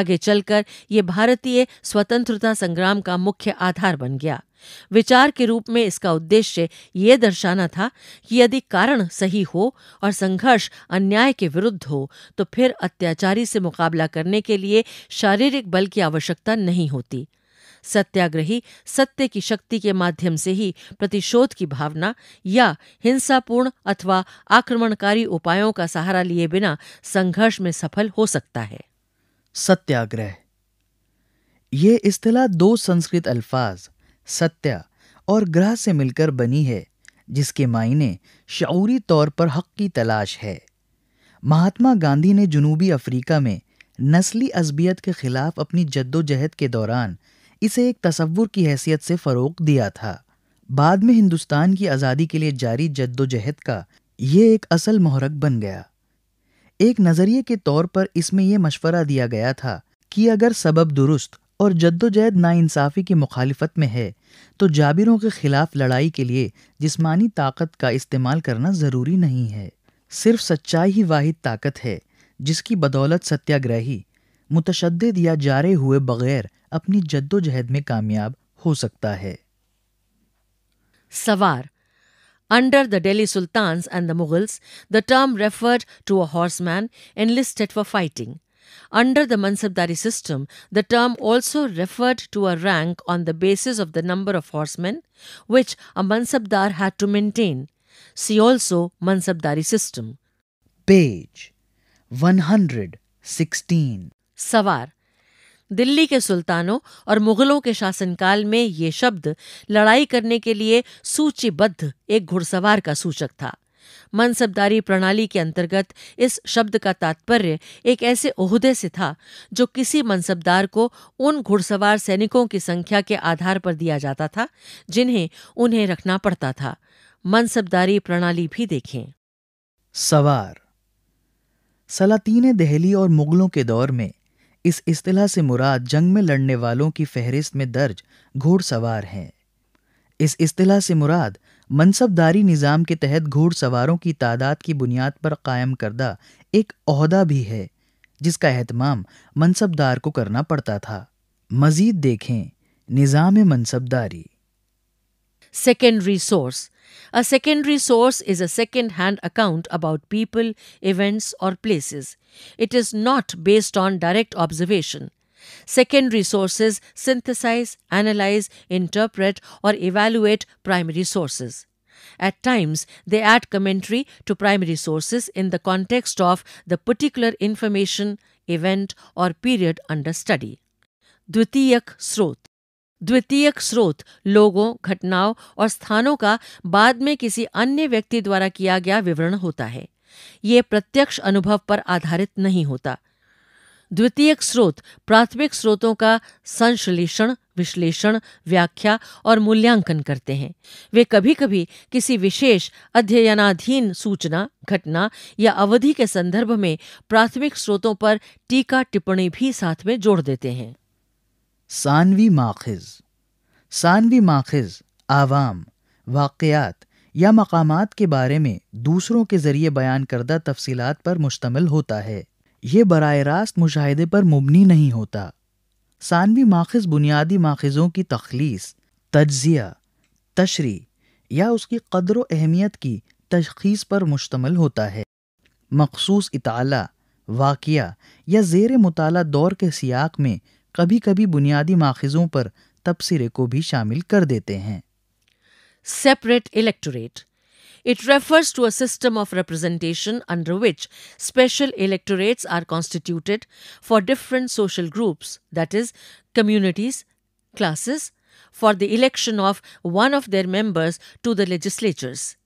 आगे चलकर ये भारतीय स्वतंत्रता संग्राम का मुख्य आधार बन गया विचार के रूप में इसका उद्देश्य ये दर्शाना था कि यदि कारण सही हो और संघर्ष अन्याय के विरुद्ध हो तो फिर अत्याचारी से मुकाबला करने के लिए शारीरिक बल की आवश्यकता नहीं होती सत्याग्रही सत्य की शक्ति के माध्यम से ही प्रतिशोध की भावना या हिंसापूर्ण अथवा आक्रमणकारी उपायों का सहारा लिए बिना संघर्ष में सफल हो सकता है सत्याग्रह ये इस्तेला दो संस्कृत अल्फाज सत्या और ग्रह से मिलकर बनी है जिसके मायने शौरी तौर पर हक की तलाश है महात्मा गांधी ने जुनूबी अफ्रीका में नस्ली असबियत के खिलाफ अपनी जद्दोजहद के दौरान इसे एक तस्वुर की हैसियत से फ़रोग दिया था बाद में हिंदुस्तान की आज़ादी के लिए जारी जद्दोजहद का यह एक असल मोहरक बन गया एक नज़रिए के तौर पर इसमें यह मशवरा दिया गया था कि अगर सबब दुरुस्त और जद्दोजहद नाइंसाफ़ी की मुखालफत में है तो जाबिरों के खिलाफ लड़ाई के लिए जिस्मानी ताकत का इस्तेमाल करना ज़रूरी नहीं है सिर्फ सच्चाई ही वाहिद ताकत है जिसकी बदौलत सत्याग्रही मुतशद या जारे हुए बगैर अपनी जद्दोजहद में कामयाब हो सकता है सवार Under the Delhi Sultans and the Mughals, the term referred to a horseman enlisted for fighting. Under the Mansabdari system, the term also referred to a rank on the basis of the number of horsemen, which a Mansabdar had to maintain. See also Mansabdari system. Page 116 Savar Delhi के सुल्तानों और मुगलों के शासनकाल में ये शब्द लड़ाई करने के लिए सूचीबद्ध एक घुड़सवार का सूचक था मनसबदारी प्रणाली के अंतर्गत इस शब्द का तात्पर्य एक ऐसे ओहदे से था जो किसी मनसबदार को उन घुड़सवार सैनिकों की संख्या के आधार पर दिया जाता था जिन्हें उन्हें रखना पड़ता था मनसबदारी प्रणाली भी देखें सवार सलातीन दहली और मुगलों के दौर में इस अतलाह से मुराद जंग में लड़ने वालों की फहरिस्त में दर्ज घोड़सवार हैं इस अतलाह से मुराद मनसबदारी निज़ाम के तहत घोड़सवारों की तादाद की बुनियाद पर कायम करदा एक अहदा भी है जिसका अहतमाम मनसबदार को करना पड़ता था मजीद देखें निज़ाम मनसबदारी secondary source A secondary source is a second hand account about people, events, or places. It is not based on direct observation. Secondary sources synthesize, analyze, interpret, or evaluate primary sources. At times, they add commentary to primary sources in the context of the particular information, event, or period under study. द्वितीयक Srot द्वितीयक स्रोत लोगों घटनाओं और स्थानों का बाद में किसी अन्य व्यक्ति द्वारा किया गया विवरण होता है ये प्रत्यक्ष अनुभव पर आधारित नहीं होता द्वितीयक स्रोत प्राथमिक स्रोतों का संश्लेषण विश्लेषण व्याख्या और मूल्यांकन करते हैं वे कभी कभी किसी विशेष अध्ययनाधीन सूचना घटना या अवधि के संदर्भ में प्राथमिक स्रोतों पर टीका टिप्पणी भी साथ में जोड़ देते हैं सानवी माखिज सानवी माखिज आवाम वाकयात या मकामात के बारे में दूसरों के ज़रिए बयान करदा तफसीलात पर मुश्तमिल होता है ये बर रास्त मुशाहे पर मुबनी नहीं होता सानवी माखज़ बुनियादी माखज़ों की तखलीस तजिया तशरी या उसकी कदर अहमियत की तशखीस पर मुश्तमल होता है मखसूस इताला वाक़ या ज़ेर मताल दौर के सियाक में कभी कभी बुनियादी माखज़ों पर तबसरे को भी शामिल कर देते हैं separate electorate It refers to a system of representation under which special electorates are constituted for different social groups, that is, communities, classes, for the election of one of their members to the legislatures.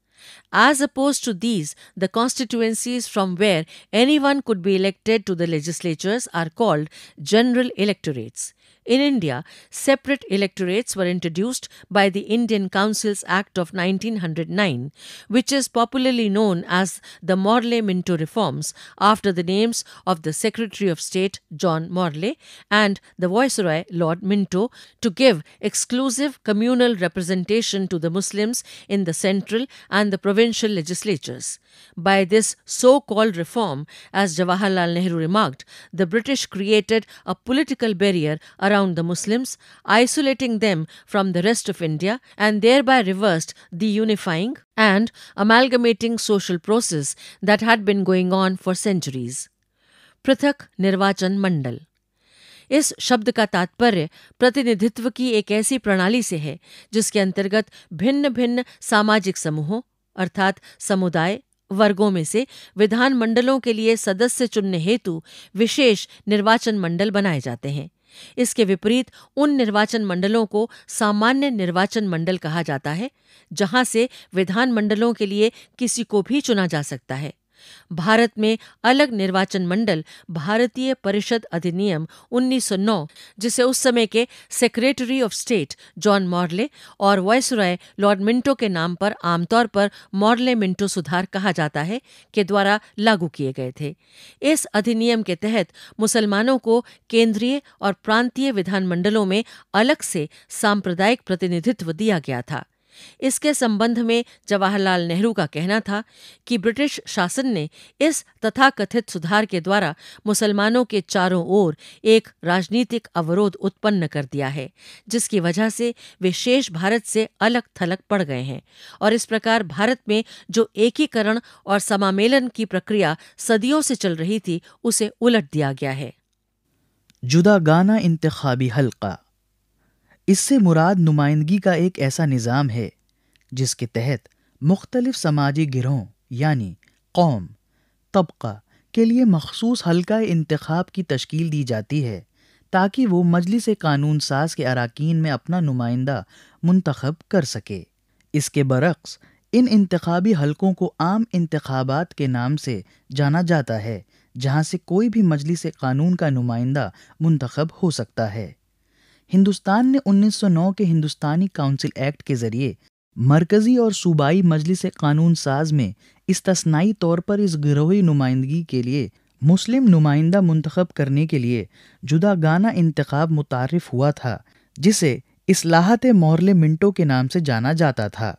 As opposed to these, the constituencies from where anyone could be elected to the legislatures are called general electorates. In India, separate electorates were introduced by the Indian Councils Act of 1909, which is popularly known as the Morley-Minto reforms after the names of the Secretary of State John Morley and the Viceroy Lord Minto to give exclusive communal representation to the Muslims in the central and the provincial legislatures. By this so-called reform, as Jawaharlal Nehru remarked, the British created a political barrier around around the Muslims, isolating them from the rest of India and thereby reversed the unifying and amalgamating social process that had been going on for centuries. Prithak Nirvachan Mandal इस शब्द का तात्पर्य प्रतिनिधित्व की एक ऐसी प्रणाली से है जिसके अंतर्गत भिन्न भिन्न सामाजिक समूहों अर्थात समुदाय वर्गों में से विधानमंडलों के लिए सदस्य चुनने हेतु विशेष निर्वाचन मंडल बनाए जाते हैं इसके विपरीत उन निर्वाचन मंडलों को सामान्य निर्वाचन मंडल कहा जाता है जहां से विधान मंडलों के लिए किसी को भी चुना जा सकता है भारत में अलग निर्वाचन मंडल भारतीय परिषद अधिनियम 1909 जिसे उस समय के secretary of state John Morley और रॉय लॉर्ड मिंटो के नाम पर आमतौर पर मॉर्ले मिंटो सुधार कहा जाता है के द्वारा लागू किए गए थे इस अधिनियम के तहत मुसलमानों को केंद्रीय और प्रांतीय विधानमंडलों में अलग से सांप्रदायिक प्रतिनिधित्व दिया गया था इसके संबंध में जवाहरलाल नेहरू का कहना था कि ब्रिटिश शासन ने इस तथाकथित सुधार के द्वारा मुसलमानों के चारों ओर एक राजनीतिक अवरोध उत्पन्न कर दिया है जिसकी वजह से वे शेष भारत से अलग थलग पड़ गए हैं और इस प्रकार भारत में जो एकीकरण और समामेलन की प्रक्रिया सदियों से चल रही थी उसे उलट दिया गया है जुदा गाना इंतबी हल्का इससे मुराद नुमाइंदगी का एक ऐसा निज़ाम है जिसके तहत मुख्तलिफ समाजी गिरोह यानी कौम तबका के लिए मखसूस हल्का इंतखब की तश्कील दी जाती है ताकि वो मजलिस कानून साज के अरकान में अपना नुमाइंदा मंतखब कर सके इसके बरक्स इन इंतबी हलकों को आम इंतबात के नाम से जाना जाता है जहाँ से कोई भी मजलिस कानून का नुमाइंदा मंतखब हो सकता है हिंदुस्तान ने 1909 के हिंदुस्तानी काउंसिल एक्ट के जरिए मरकज़ी और सूबाई मजलिस कानून साज में इस्तनाई तौर पर इस गिरोही नुमाइंदगी के लिए मुस्लिम नुमाइंदा मंतखब करने के लिए जुदा गाना इंतखब मुतारफ हुआ था जिसे असलाहत मोरले मिंटो के नाम से जाना जाता था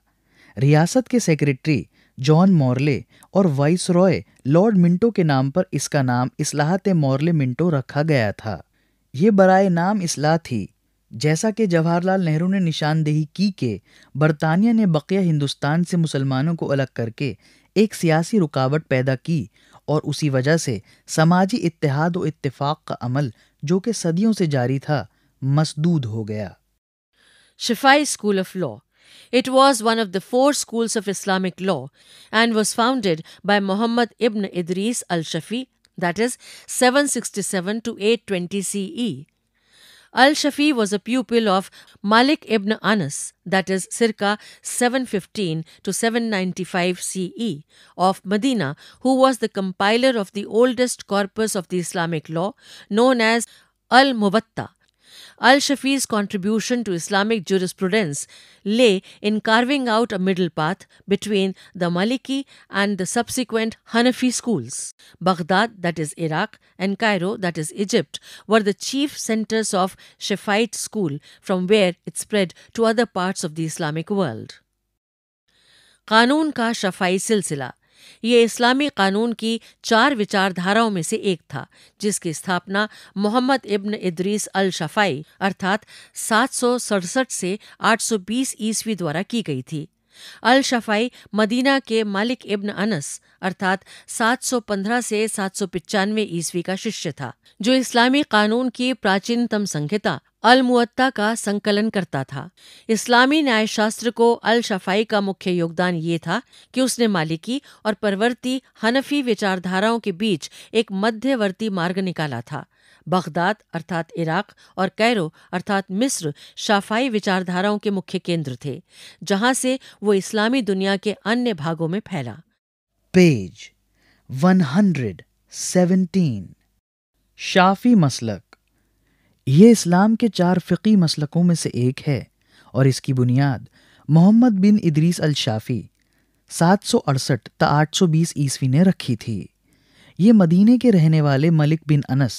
रियासत के सेक्रेटरी जॉन मोरले और वाइस रॉय लॉर्ड मिंटो के नाम पर इसका नाम असलाहत मोरले मिंटो रखा गया था ये बरए नाम असलाह थी जैसा कि जवाहरलाल नेहरू ने निशानदेही की कि बरतानिया ने बकिया हिंदुस्तान से मुसलमानों को अलग करके एक सियासी रुकावट पैदा की और उसी वजह से समाजी इत्तेहाद व इत्तेफाक का अमल जो कि सदियों से जारी था मसदूद हो गया Shafi'i school of law It was one of the four schools of Islamic law and was founded by Muhammad ibn Idris al-Shafi that is 767 to 820 CE Al-Shafi was a pupil of Malik ibn Anas, that is circa 715 to 795 CE, of Medina, who was the compiler of the oldest corpus of the Islamic law known as al muwatta Al Shafi's contribution to Islamic jurisprudence lay in carving out a middle path between the Maliki and the subsequent Hanafi schools. Baghdad, that is Iraq, and Cairo, that is Egypt, were the chief centers of Shafi'ite school from where it spread to other parts of the Islamic world. Qanun ka Shafi'i Silsila ये इस्लामी कानून की चार विचारधाराओं में से एक था जिसकी स्थापना मोहम्मद इब्न इद्रीस अल शफाई अर्थात सात से 820 ईस्वी द्वारा की गई थी अल शफाई मदीना के मालिक इब्न अनस अर्थात 715 से सात ईस्वी का शिष्य था जो इस्लामी कानून की प्राचीनतम संहिता अलमुअत्ता का संकलन करता था इस्लामी न्यायशास्त्र को अल शफाई का मुख्य योगदान ये था कि उसने मालिकी और परवर्ती हनफी विचारधाराओं के बीच एक मध्यवर्ती मार्ग निकाला था बगदाद अर्थात इराक और कैरो अर्थात मिस्र शाफाई विचारधाराओं के मुख्य केंद्र थे जहां से वो इस्लामी दुनिया के अन्य भागों में फैला पेज 117 शाफी मसलक ये इस्लाम के चार फ़िकी मसलकों में से एक है और इसकी बुनियाद मोहम्मद बिन इदरीस अल शाफ़ी सात सौ अड़सठ त आठ सौ बीस ईस्वी ने रखी थी ये मदीने के रहने वाले मलिक बिन अनस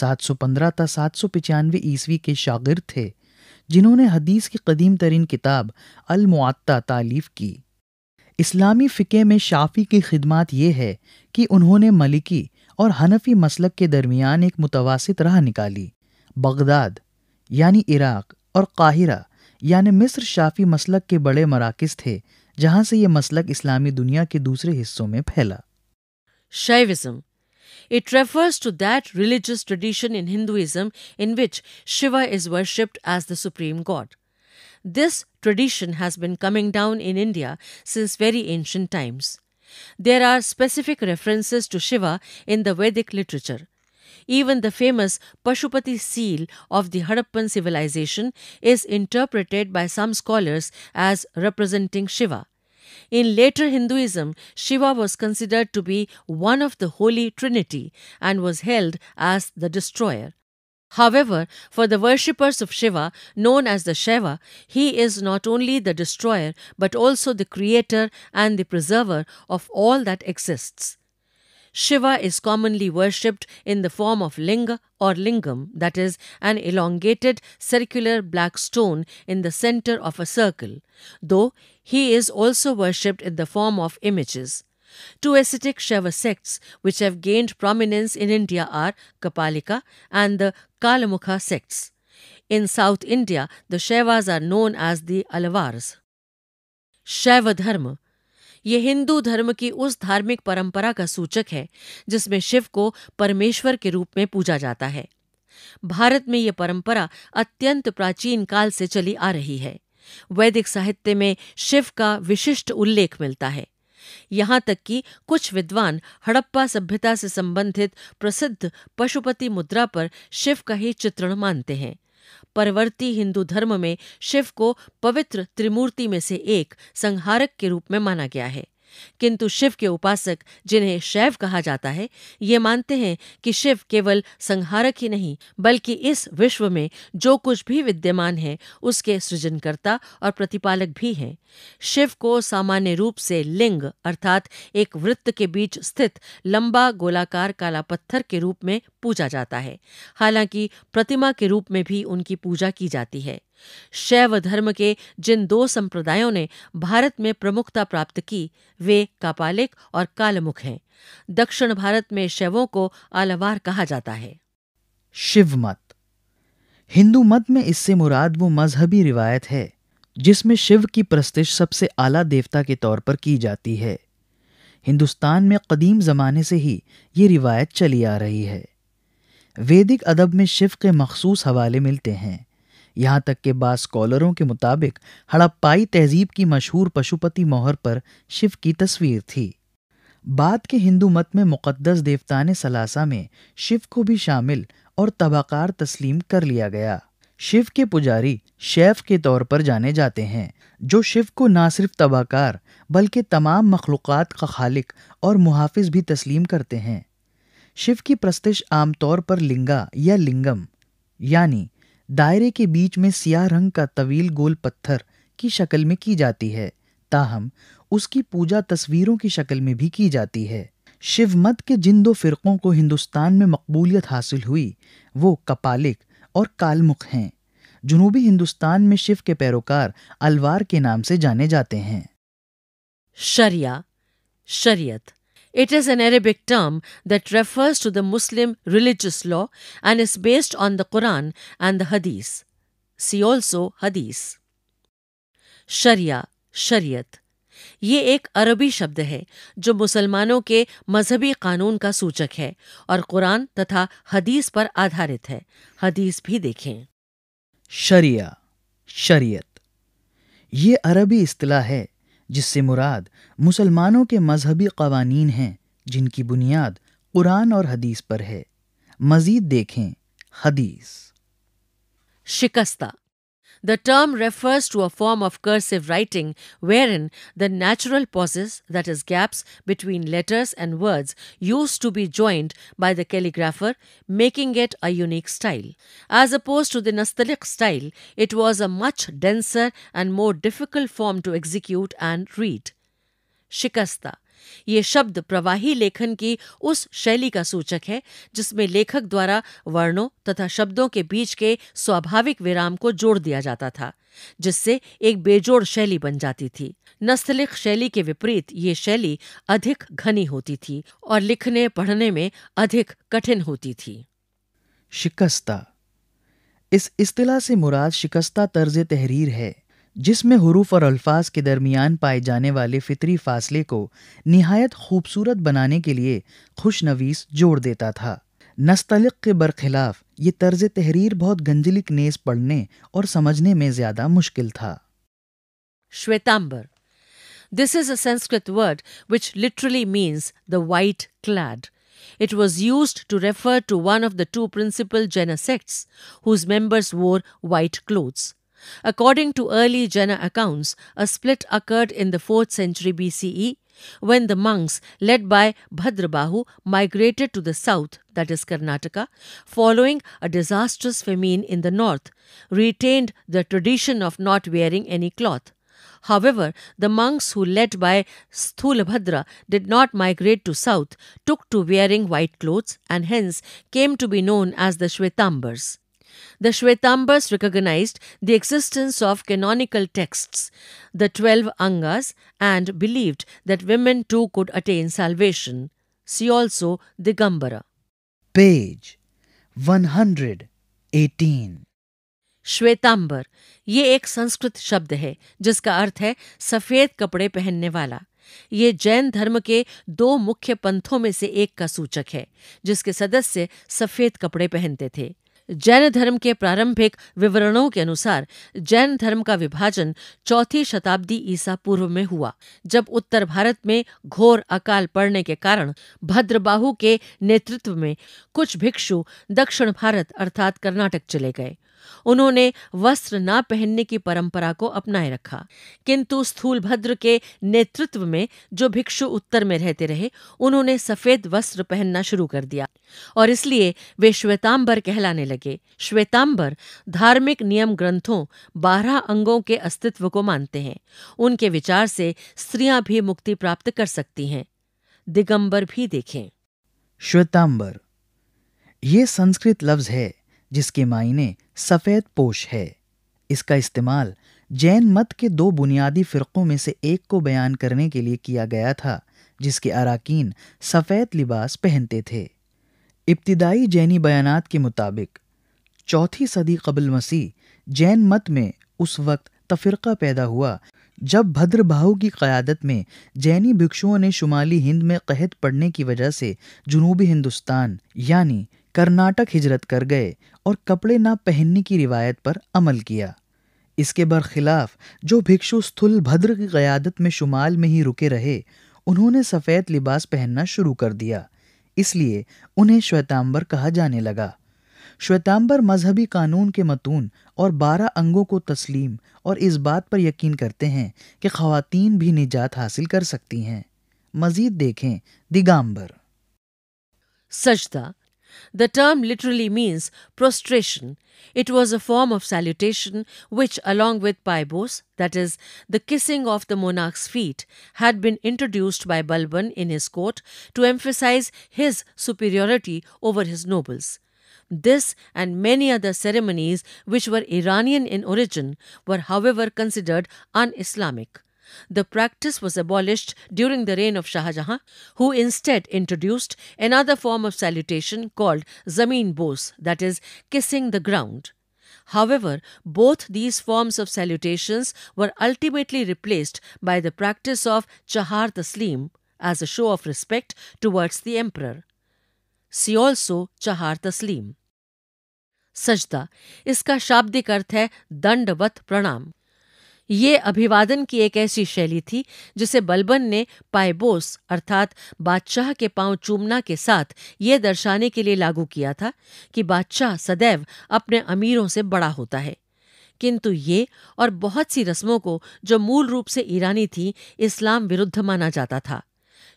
सात सौ पंद्रह त सात सौ पचानवे ईस्वी के शागिर थे जिन्होंने हदीस की कदीम तरीन किताब अलमुआत्ता तालीफ की इस्लामी फ़िके में शाफ़ी की खिदमत ये है कि उन्होंने मलिकी और हनफी मसलक के दरमियान एक मुतवासित राह निकाली बगदाद यानी इराक और काहिरा यानी मिस्र शाफी मसलक के बड़े मराकज थे जहां से ये मसलक इस्लामी दुनिया के दूसरे हिस्सों में फैला Shaivism it refers to that religious tradition in Hinduism in which Shiva is worshipped as the supreme god this tradition has been coming down in India since very ancient times there are specific references to Shiva in the Vedic literature Even the famous Pashupati seal of the Harappan civilization is interpreted by some scholars as representing Shiva. In later Hinduism, Shiva was considered to be one of the Holy Trinity and was held as the destroyer. However, for the worshippers of Shiva, known as the Shiva, he is not only the destroyer but also the creator and the preserver of all that exists. Shiva is commonly worshipped in the form of linga or lingam, that is, an elongated circular black stone in the center of a circle, though he is also worshipped in the form of images. Two ascetic Shiva sects which have gained prominence in India are Kapalika and the Kalamukha sects. In South India, the Shaivas are known as the Alavars. Shaiva Dharma ये हिंदू धर्म की उस धार्मिक परंपरा का सूचक है जिसमें शिव को परमेश्वर के रूप में पूजा जाता है भारत में ये परंपरा अत्यंत प्राचीन काल से चली आ रही है वैदिक साहित्य में शिव का विशिष्ट उल्लेख मिलता है यहाँ तक कि कुछ विद्वान हड़प्पा सभ्यता से संबंधित प्रसिद्ध पशुपति मुद्रा पर शिव का ही चित्रण मानते हैं परवर्ती हिंदू धर्म में शिव को पवित्र त्रिमूर्ति में से एक संहारक के रूप में माना गया है किंतु शिव के उपासक जिन्हें शैव कहा जाता है ये मानते हैं कि शिव केवल संहारक ही नहीं बल्कि इस विश्व में जो कुछ भी विद्यमान है उसके सृजनकर्ता और प्रतिपालक भी हैं शिव को सामान्य रूप से लिंग अर्थात एक वृत्त के बीच स्थित लंबा गोलाकार काला पत्थर के रूप में पूजा जाता है हालांकि प्रतिमा के रूप में भी उनकी पूजा की जाती है शैव धर्म के जिन दो संप्रदायों ने भारत में प्रमुखता प्राप्त की वे कापालिक और कालमुख हैं दक्षिण भारत में शैवों को आलवार कहा जाता है शिव मत हिंदू मत में इससे मुराद वो मजहबी रिवायत है जिसमें शिव की प्रस्तिश सबसे आला देवता के तौर पर की जाती है हिंदुस्तान में कदीम ज़माने से ही ये रिवायत चली आ रही है वैदिक अदब में शिव के मखसूस हवाले मिलते हैं यहाँ तक के बाद स्कॉलरों के मुताबिक हड़प्पाई तहजीब की मशहूर पशुपति मोहर पर शिव की तस्वीर थी बाद के हिंदू मत में मुक़द्दस देवतान सलासा में शिव को भी शामिल और तबाकार तस्लीम कर लिया गया शिव के पुजारी शैफ के तौर पर जाने जाते हैं जो शिव को ना सिर्फ तबाकार बल्कि तमाम मखलूक़ का खालिक और मुहाफ़ भी तस्लीम करते हैं शिव की प्रस्तिश आमतौर पर लिंगा या लिंगम यानी दायरे के बीच में सियाह रंग का तवील गोल पत्थर की शक्ल में की जाती है ताहम उसकी पूजा तस्वीरों की शक्ल में भी की जाती है शिव मत के जिन दो फिरकों को हिंदुस्तान में मकबूलियत हासिल हुई वो कपालिक और कालमुख हैं जुनूबी हिंदुस्तान में शिव के पैरोकार अलवार के नाम से जाने जाते हैं शरिया शरियत It is an Arabic term that refers to the Muslim religious law and is based on the Quran and the Hadith. See also Hadith. Sharia, Shariat. ये एक अरबी शब्द है जो मुसलमानों के मजहबी कानून का सूचक है और कुरान तथा हदीस पर आधारित है हदीस भी देखें शरिया शरीयत ये अरबी इस्तलाह है जिससे मुराद मुसलमानों के मजहबी कवानीन हैं जिनकी बुनियाद कुरान और हदीस पर है मज़ीद देखें हदीस शिकस्ता The term refers to a form of cursive writing wherein the natural pauses, that is, gaps between letters and words, used to be joined by the calligrapher, making it a unique style. As opposed to the Nastaliq style, it was a much denser and more difficult form to execute and read. Shikasta ये शब्द प्रवाही लेखन की उस शैली का सूचक है जिसमें लेखक द्वारा वर्णों तथा शब्दों के बीच के स्वाभाविक विराम को जोड़ दिया जाता था जिससे एक बेजोड़ शैली बन जाती थी नस्तलिख शैली के विपरीत ये शैली अधिक घनी होती थी और लिखने पढ़ने में अधिक कठिन होती थी शिकस्ता इस इस्तिला से मुराद शिकस्ता तर्ज तहरीर है जिसमें हरूफ और अल्फाज के दरमियान पाए जाने वाले फितरी फासले को नहायत खूबसूरत बनाने के लिए खुशनवीस जोड़ देता था नस्तलिक के बरखिलाफ ये तर्ज तहरीर बहुत गंजलिक नेस पढ़ने और समझने में ज्यादा मुश्किल था Shvetambara this is a Sanskrit word which literally means the white clad it was use to refer to one of the two principal Jaina sect whose members wore white clothes According to early Jaina accounts, a split occurred in the 4th century BCE when the monks led by Bhadrabahu migrated to the south, that is Karnataka, following a disastrous famine in the north, retained the tradition of not wearing any cloth. However, the monks who led by Sthulabhadra did not migrate to south, took to wearing white clothes and hence came to be known as the Shvetambars. The Shvetambas recognized the existence of canonical texts, the twelve Angas, and believed that women too could attain salvation. See also Digambara. Page 118 Shvetambar, ये एक संस्कृत शब्द है जिसका अर्थ है सफेद कपड़े पहनने वाला ये जैन धर्म के दो मुख्य पंथों में से एक का सूचक है जिसके सदस्य सफेद कपड़े पहनते थे जैन धर्म के प्रारंभिक विवरणों के अनुसार जैन धर्म का विभाजन चौथी शताब्दी ईसा पूर्व में हुआ जब उत्तर भारत में घोर अकाल पड़ने के कारण भद्रबाहु के नेतृत्व में कुछ भिक्षु दक्षिण भारत अर्थात कर्नाटक चले गए उन्होंने वस्त्र न पहनने की परंपरा को अपनाए रखा किंतु स्थूलभद्र के नेतृत्व में जो भिक्षु उत्तर में रहते रहे उन्होंने सफेद वस्त्र पहनना शुरू कर दिया और इसलिए वे श्वेतांबर कहलाने लगे श्वेतांबर धार्मिक नियम ग्रंथों बारह अंगों के अस्तित्व को मानते हैं उनके विचार से स्त्रियां भी मुक्ति प्राप्त कर सकती हैं दिगंबर भी देखें श्वेतांबर ये संस्कृत लफ्ज है जिसके मायने सफ़ेद पोश है इसका इस्तेमाल जैन मत के दो बुनियादी फ़िरक़ों में से एक को बयान करने के लिए किया गया था जिसके अरकान सफ़ेद लिबास पहनते थे इब्तदाई जैनी बयानात के मुताबिक चौथी सदी कबल मसीह जैन मत में उस वक्त तफरका पैदा हुआ जब भद्रबाहु की क्यादत में जैनी भिक्षुओं ने शुमाली हिंद में कहत पड़ने की वजह से जुनूबी हिंदुस्तान यानी कर्नाटक हिजरत कर गए और कपड़े ना पहनने की रिवायत पर अमल किया इसके बरखिलाफ जो भिक्षु स्थूल भद्र की क्यादत में शुमाल में ही रुके रहे उन्होंने सफ़ेद लिबास पहनना शुरू कर दिया इसलिए उन्हें श्वेतांबर कहा जाने लगा श्वेतांबर मजहबी कानून के मतून और बारह अंगों को तस्लीम और इस बात पर यकीन करते हैं कि खातन भी निजात हासिल कर सकती हैं मजीद देखें दिगाम्बर सजदा The term literally means prostration. It was a form of salutation which, along with paibos, that is, the kissing of the monarch's feet, had been introduced by Balban in his court to emphasize his superiority over his nobles. This and many other ceremonies, which were Iranian in origin, were however considered un Islamic. The practice was abolished during the reign of Shah Jahan, who instead introduced another form of salutation called Zameen Bos, that is, kissing the ground. However, both these forms of salutations were ultimately replaced by the practice of Chahar Taslim as a show of respect towards the emperor. See also Chahar Taslim. Sajda, iska shabdik arth hai दंडवत pranam. ये अभिवादन की एक ऐसी शैली थी जिसे बलबन ने पाइबोस अर्थात बादशाह के पांव चूमना के साथ ये दर्शाने के लिए लागू किया था कि बादशाह सदैव अपने अमीरों से बड़ा होता है किंतु ये और बहुत सी रस्मों को जो मूल रूप से ईरानी थी इस्लाम विरुद्ध माना जाता था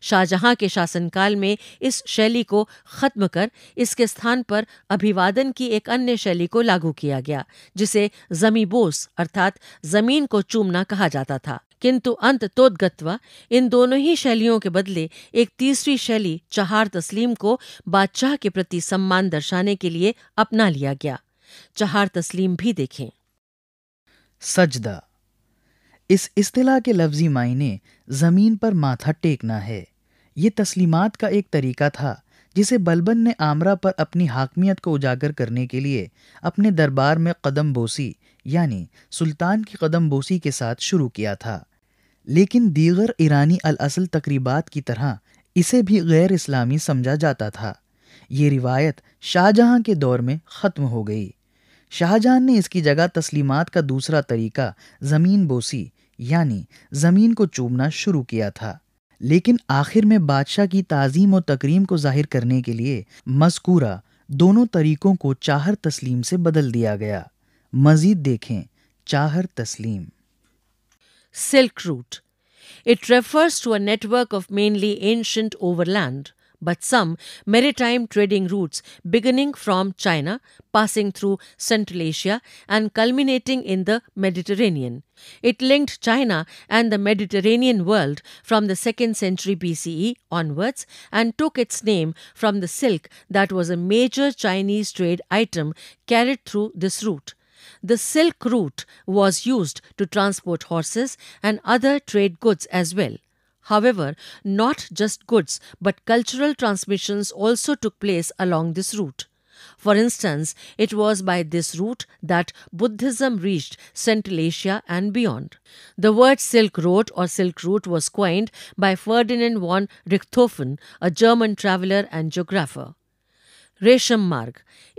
शाहजहां के शासनकाल में इस शैली को खत्म कर इसके स्थान पर अभिवादन की एक अन्य शैली को लागू किया गया जिसे जमीबोस अर्थात जमीन को चूमना कहा जाता था किंतु अंत तो इन दोनों ही शैलियों के बदले एक तीसरी शैली चहार तस्लीम को बादशाह के प्रति सम्मान दर्शाने के लिए अपना लिया गया चहार तस्लीम भी देखें सजदा इस अतलाह के लफ्ज़ी मायने ज़मीन पर माथा टेकना है ये तस्लीमात का एक तरीका था जिसे बलबन ने आमरा पर अपनी हाकमियत को उजागर करने के लिए अपने दरबार में कदम बोसी यानी सुल्तान की कदम बोसी के साथ शुरू किया था लेकिन दीगर ईरानी अलअसल तकरीबात की तरह इसे भी गैर इस्लामी समझा जाता था ये रिवायत शाहजहाँ के दौर में ख़त्म हो गई शाहजहाँ ने इसकी जगह तस्लीमात का दूसरा तरीका ज़मीन बोसी यानी ज़मीन को चूमना शुरू किया था लेकिन आखिर में बादशाह की ताजीम और तकरीम को जाहिर करने के लिए मस्कूरा दोनों तरीकों को चाहर तस्लीम से बदल दिया गया मजीद देखें चाहर तस्लीम silk route it refers to a network of mainly ancient overland but some maritime trading routes beginning from China, passing through Central Asia, and culminating in the Mediterranean. It linked China and the Mediterranean world from the 2nd century BCE onwards and took its name from the silk that was a major Chinese trade item carried through this route. The silk route was used to transport horses and other trade goods as well. However, not just goods but cultural transmissions also took place along this route. For instance, it was by this route that Buddhism reached Central Asia and beyond. The word Silk Road or Silk Route was coined by Ferdinand von Richthofen, a German traveler and geographer. रेशम मार्ग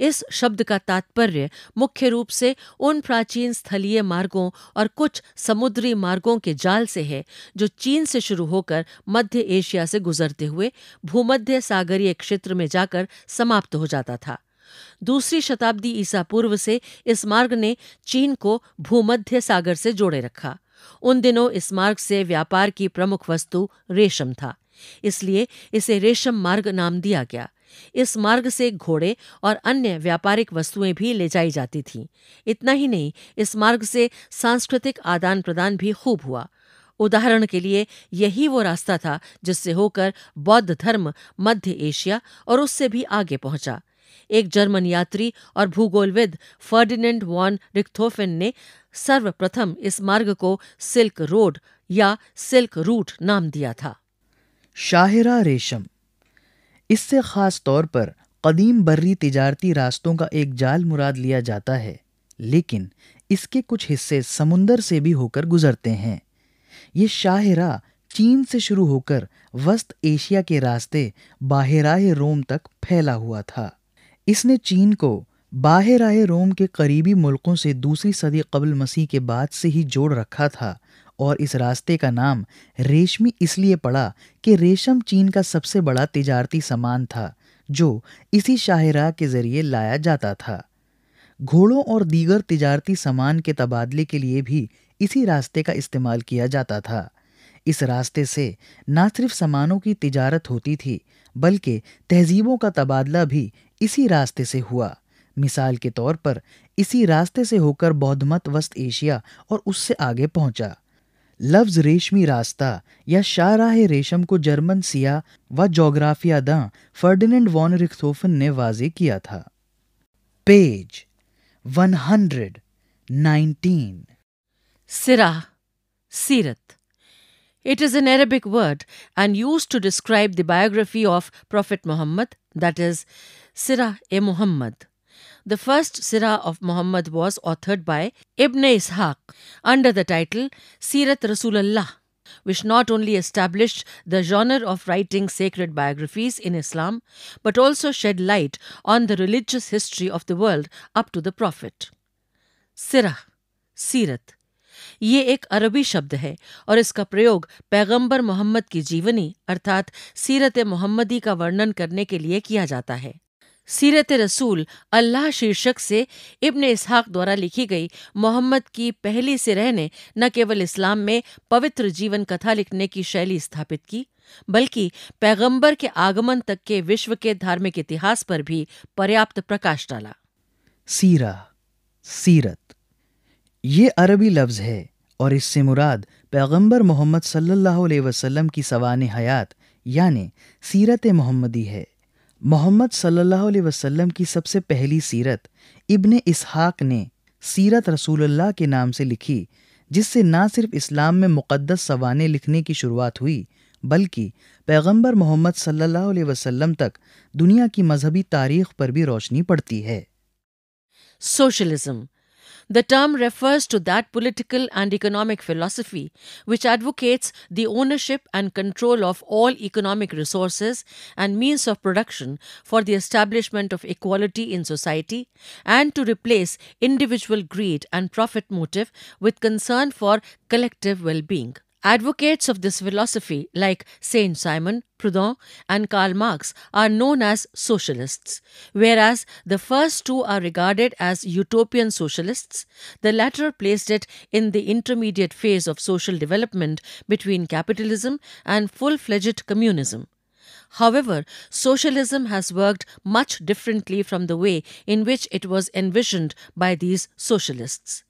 इस शब्द का तात्पर्य मुख्य रूप से उन प्राचीन स्थलीय मार्गों और कुछ समुद्री मार्गों के जाल से है जो चीन से शुरू होकर मध्य एशिया से गुजरते हुए भूमध्य सागरीय क्षेत्र में जाकर समाप्त हो जाता था दूसरी शताब्दी ईसा पूर्व से इस मार्ग ने चीन को भूमध्य सागर से जोड़े रखा उन दिनों इस मार्ग से व्यापार की प्रमुख वस्तु रेशम था इसलिए इसे रेशम मार्ग नाम दिया गया इस मार्ग से घोड़े और अन्य व्यापारिक वस्तुएं भी ले जाई जाती थीं इतना ही नहीं इस मार्ग से सांस्कृतिक आदान प्रदान भी खूब हुआ उदाहरण के लिए यही वो रास्ता था जिससे होकर बौद्ध धर्म मध्य एशिया और उससे भी आगे पहुंचा एक जर्मन यात्री और भूगोलविद फर्डिनेंड वॉन रिक्थोफेन ने सर्वप्रथम इस मार्ग को सिल्क रोड या सिल्क रूट नाम दिया था शाहिरा रेशम इससे ख़ास तौर पर कदीम बर्री तजारती रास्तों का एक जाल मुराद लिया जाता है लेकिन इसके कुछ हिस्से समुंदर से भी होकर गुजरते हैं ये शाहरा चीन से शुरू होकर वस्त एशिया के रास्ते बाहराह रोम तक फैला हुआ था इसने चीन को बाहराह रोम के करीबी मुल्कों से दूसरी सदी कबल मसीह के बाद से ही जोड़ रखा था और इस रास्ते का नाम रेशमी इसलिए पड़ा कि रेशम चीन का सबसे बड़ा तिजारती सामान था जो इसी शाहराह के ज़रिए लाया जाता था घोड़ों और दीगर तिजारती सामान के तबादले के लिए भी इसी रास्ते का इस्तेमाल किया जाता था इस रास्ते से न सिर्फ सामानों की तिजारत होती थी बल्कि तहजीबों का तबादला भी इसी रास्ते से हुआ मिसाल के तौर पर इसी रास्ते से होकर बौद्धमत वस्त एशिया और उससे आगे पहुंचा लफ्ज रेशमी रास्ता या शाहराह रेशम को जर्मन सिया व जोग्राफिया दा फर्डिनेंड वॉन रिक्थोफन ने वाजे किया था पेज वन हंड्रेड नाइनटीन सिरा सीरत it is an Arabic word and use to describe the biography of prophet Muhammad that is sira e Mohammad The first Sirah of Muhammad was authored by Ibn Ishaq under the title Sirat Rasulullah, which not only established the genre of writing sacred biographies in Islam, but also shed light on the religious history of the world up to the Prophet. Sirah, Sirat. ये एक अरबी शब्द है और इसका प्रयोग पैगंबर मोहम्मद की जीवनी अर्थात सीरत मोहम्मदी का वर्णन करने के लिए किया जाता है सीरत रसूल अल्लाह शीर्षक से इब्न इसहाक द्वारा लिखी गई मोहम्मद की पहली सिरह ने न केवल इस्लाम में पवित्र जीवन कथा लिखने की शैली स्थापित की बल्कि पैगंबर के आगमन तक के विश्व के धार्मिक इतिहास पर भी पर्याप्त प्रकाश डाला सीरा सीरत ये अरबी लफ्ज़ है और इससे मुराद पैगंबर मोहम्मद सल्लल्लाहु अलैहि वसल्लम की सवान हयात यानी सीरत मोहम्मदी है मोहम्मद सल्लल्लाहु अलैहि वसल्लम की सबसे पहली सीरत इब्ने इसहाक ने सीरत रसूलुल्लाह के नाम से लिखी जिससे ना सिर्फ इस्लाम में मुक़द्दस सवाने लिखने की शुरुआत हुई बल्कि पैगंबर मोहम्मद सल्लल्लाहु अलैहि वसल्लम तक दुनिया की मजहबी तारीख पर भी रोशनी पड़ती है socialism The term refers to that political and economic philosophy which advocates the ownership and control of all economic resources and means of production for the establishment of equality in society and to replace individual greed and profit motive with concern for collective well being. Advocates of this philosophy, like Saint Simon, Proudhon, and Karl Marx, are known as socialists, whereas the first two are regarded as utopian socialists. The latter placed it in the intermediate phase of social development between capitalism and full fledged communism. However, socialism has worked much differently from the way in which it was envisioned by these socialists.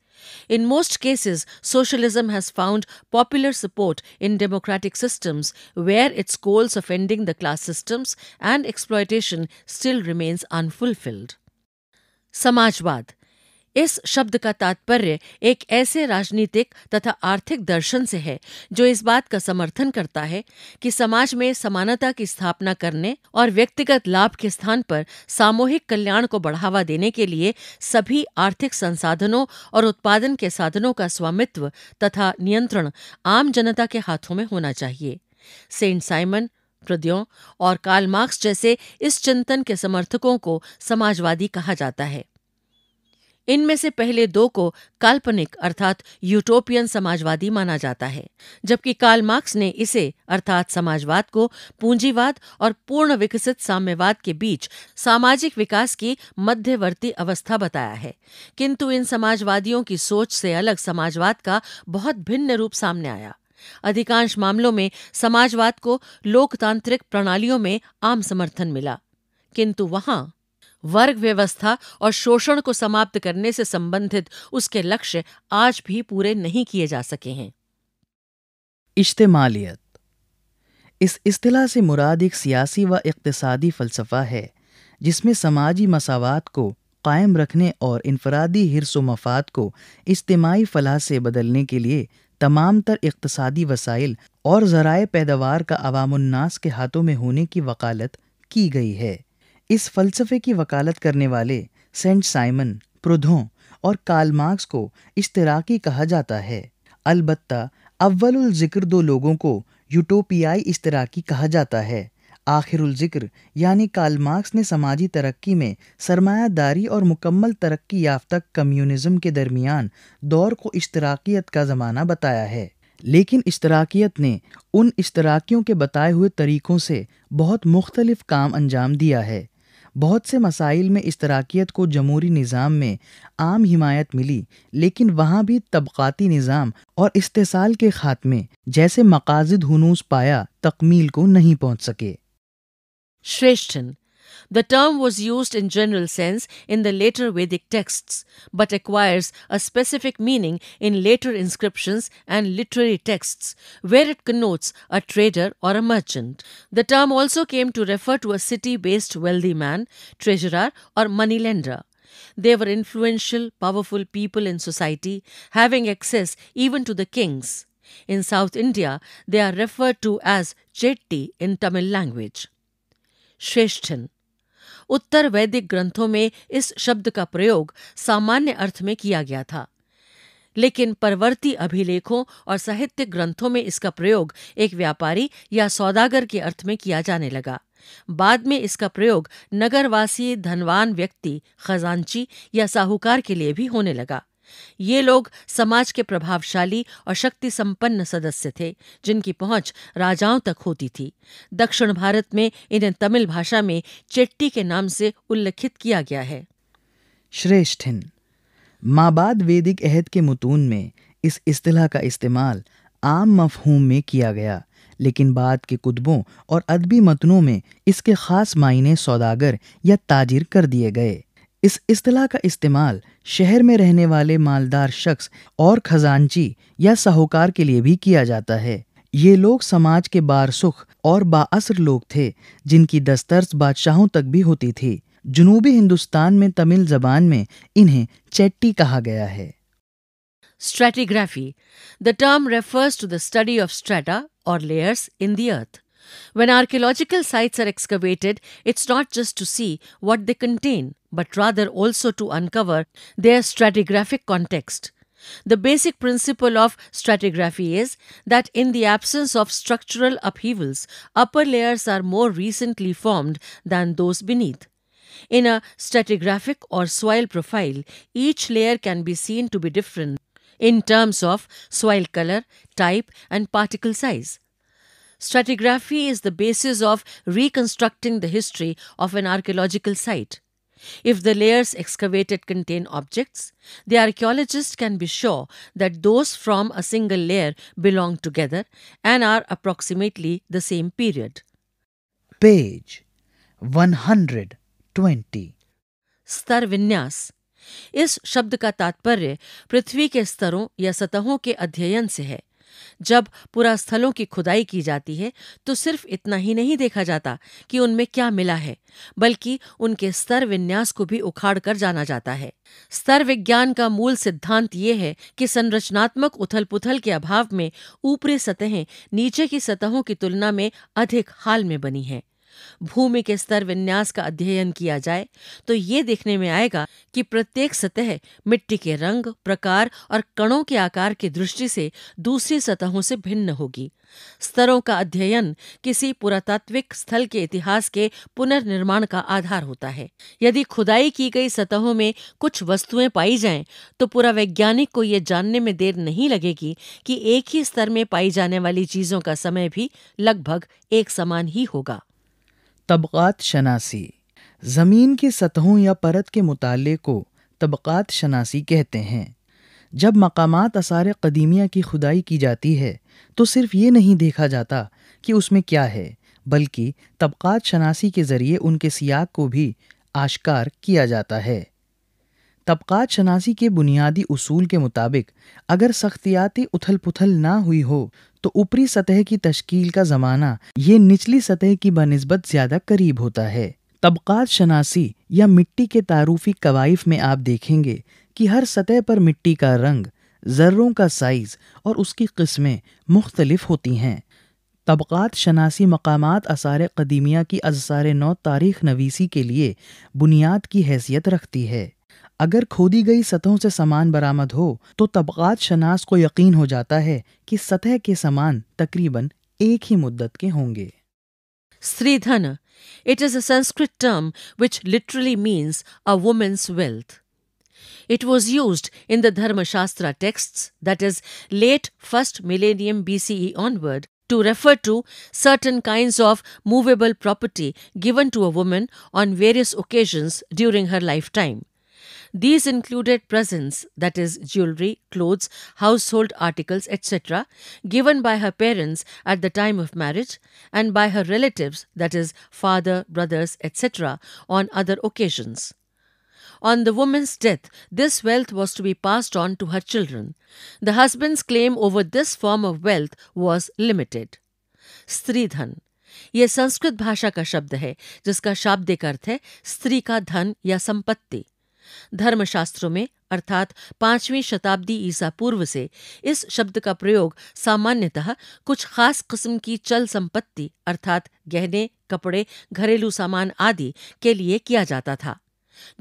In most cases, socialism has found popular support in democratic systems where its goals of ending the class systems and exploitation still remains unfulfilled. Samajwad इस शब्द का तात्पर्य एक ऐसे राजनीतिक तथा आर्थिक दर्शन से है जो इस बात का समर्थन करता है कि समाज में समानता की स्थापना करने और व्यक्तिगत लाभ के स्थान पर सामूहिक कल्याण को बढ़ावा देने के लिए सभी आर्थिक संसाधनों और उत्पादन के साधनों का स्वामित्व तथा नियंत्रण आम जनता के हाथों में होना चाहिए सेंट साइमन प्रद्यों और कार्ल मार्क्स जैसे इस चिंतन के समर्थकों को समाजवादी कहा जाता है इनमें से पहले दो को काल्पनिक अर्थात यूटोपियन समाजवादी माना जाता है जबकि कार्ल मार्क्स ने इसे अर्थात समाजवाद को पूंजीवाद और पूर्ण विकसित साम्यवाद के बीच सामाजिक विकास की मध्यवर्ती अवस्था बताया है किंतु इन समाजवादियों की सोच से अलग समाजवाद का बहुत भिन्न रूप सामने आया अधिकांश मामलों में समाजवाद को लोकतांत्रिक प्रणालियों में आम समर्थन मिला किंतु वहां वर्ग व्यवस्था और शोषण को समाप्त करने से संबंधित उसके लक्ष्य आज भी पूरे नहीं किए जा सके हैं इज्तमालियत इस अतलाह से मुराद एक सियासी व इकतसादी फ़लसफ़ा है जिसमें समाजी मसावत को कायम रखने और इनफरादी हिरस व मफाद को इज्तमाही फलाह से बदलने के लिए तमाम तर इकतसादी वसाइल और ज़राए पैदावार का अवामनास के हाथों में होने की वकालत की गई है इस फलसफे की वकालत करने वाले सेंट साइमन प्रोधों और कार्ल मार्क्स को इश्तराकी कहा जाता है अलबत्ता अव्वल जिक्र दो लोगों को यूटोपियाई इश्तराकी कहा जाता है आखिरुल जिक्र यानी कार्ल मार्क्स ने समाजी तरक्की में सरमायादारी और मुकम्मल तरक्की याफ्ता कम्युनिज्म के दरमियान दौर को इश्तराकियत का ज़माना बताया है लेकिन इश्तराकियत ने उन इश्तराकियों के बताए हुए तरीक़ों से बहुत मुख्तलिफ काम अंजाम दिया है बहुत से मसाइल में इश्तराकियत को जमहूरी निज़ाम में आम हिमायत मिली लेकिन वहाँ भी तबक़ाती निज़ाम और इस्तेसाल के ख़ात्मे जैसे मकाजद हनूस पाया तकमील को नहीं पहुँच सके श्रेष्ठन The term was used in general sense in the later Vedic texts, but acquires a specific meaning in later inscriptions and literary texts, where it connotes a trader or a merchant. The term also came to refer to a city-based wealthy man, treasurer or moneylender. They were influential, powerful people in society, having access even to the kings. In South India, they are referred to as Chetti in Tamil language. Shreshthan उत्तर वैदिक ग्रंथों में इस शब्द का प्रयोग सामान्य अर्थ में किया गया था लेकिन परवर्ती अभिलेखों और साहित्य ग्रंथों में इसका प्रयोग एक व्यापारी या सौदागर के अर्थ में किया जाने लगा बाद में इसका प्रयोग नगरवासी धनवान व्यक्ति खजांची या साहूकार के लिए भी होने लगा ये लोग समाज के प्रभावशाली और शक्ति संपन्न सदस्य थे जिनकी पहुंच राजाओं तक होती थी दक्षिण भारत में इन्हें तमिल भाषा में चेट्टी के नाम से उल्लेखित किया गया है श्रेष्ठ माबाद वेदिक अहद के मुतून में इस अतलाह का इस्तेमाल आम मफहूम में किया गया लेकिन बाद के कुतबों और अदबी मतनों में इसके ख़ास मायने सौदागर या ताजिर कर दिए गए इस अतलाह का इस्तेमाल शहर में रहने वाले मालदार शख्स और खजानची या साहूकार के लिए भी किया जाता है ये लोग समाज के बारसुख और बाअसर लोग थे जिनकी दस्तरस बादशाहों तक भी होती थी जुनूबी हिंदुस्तान में तमिल जबान में इन्हें चैट्टी कहा गया है stratigraphy the term refers to the study of strata or layers in the earth When archaeological sites are excavated, it's not just to see what they contain, but rather also to uncover their stratigraphic context. The basic principle of stratigraphy is that in the absence of structural upheavals, upper layers are more recently formed than those beneath. In a stratigraphic or soil profile, each layer can be seen to be different in terms of soil color, type, and particle size. Stratigraphy is the basis of reconstructing the history of an archaeological site. If the layers excavated contain objects, the archaeologist can be sure that those from a single layer belong together and are approximately the same period. Page 120 स्तर विन्यास इस शब्द का तात्पर्य पृथ्वी के स्तरों या सतहों के अध्ययन से है जब स्थलों की खुदाई की जाती है तो सिर्फ इतना ही नहीं देखा जाता कि उनमें क्या मिला है बल्कि उनके स्तर विन्यास को भी उखाड़ कर जाना जाता है स्तर विज्ञान का मूल सिद्धांत ये है कि संरचनात्मक उथल पुथल के अभाव में ऊपरी सतहें नीचे की सतहों की तुलना में अधिक हाल में बनी हैं भूमि के स्तर विन्यास का अध्ययन किया जाए तो ये देखने में आएगा कि प्रत्येक सतह मिट्टी के रंग प्रकार और कणों के आकार की दृष्टि से दूसरी सतहों से भिन्न होगी स्तरों का अध्ययन किसी पुरातात्विक स्थल के इतिहास के पुनर्निर्माण का आधार होता है यदि खुदाई की गई सतहों में कुछ वस्तुएं पाई जाएं, तो पूरा वैज्ञानिक को यह जानने में देर नहीं लगेगी कि एक ही स्तर में पाई जाने वाली चीजों का समय भी लगभग एक समान ही होगा तबक़ात शनासी ज़मीन की सतहों या परत के मुताले को तबक़ात शनासी कहते हैं जब मकाम आसार कदीमिया की खुदाई की जाती है तो सिर्फ ये नहीं देखा जाता कि उसमें क्या है बल्कि तबक़ात शनासी के ज़रिए उनके सियाक को भी आश्कार किया जाता है तबक़ात शनासी के बुनियादी असूल के मुताबिक अगर सख्तियाती उथल पुथल ना हुई हो तो ऊपरी सतह की तश्कील का ज़माना ये निचली सतह की बनस्बत ज़्यादा करीब होता है तबक़ात शनासी या मिट्टी के तारूफी कवायफ में आप देखेंगे कि हर सतह पर मिट्टी का रंग ज़र्रों का साइज़ और उसकी किस्में मुख्तलिफ होती हैं तबक़ात शनासी मकाम आसार कदीमिया की अजसार नौ तारीख नवीसी के लिए बुनियाद की हैसियत रखती है अगर खोदी गई सतहों से सामान बरामद हो तो तबकात शनास को यकीन हो जाता है कि सतह के सामान तकरीबन एक ही मुद्दत के होंगे stridhan it is a Sanskrit term which literally means a women's wealth it was use in the Dharmashastra text that is late first millennium B onward To refer to certain kinds of movable property given to a woman on various occasions during her lifetime. These included presents, that is, jewelry, clothes, household articles, etc., given by her parents at the time of marriage and by her relatives, that is, father, brothers, etc., on other occasions. On the woman's death, this wealth was to be passed on to her children. The husband's claim over this form of wealth was limited. Stridhan, यह संस्कृत भाषा का शब्द है जिसका शाब्दिक अर्थ है स्त्री का धन या संपत्ति धर्मशास्त्रों में अर्थात पांचवीं शताब्दी ईसा पूर्व से इस शब्द का प्रयोग सामान्यतः कुछ खास किस्म की चल संपत्ति अर्थात गहने कपड़े घरेलू सामान आदि के लिए किया जाता था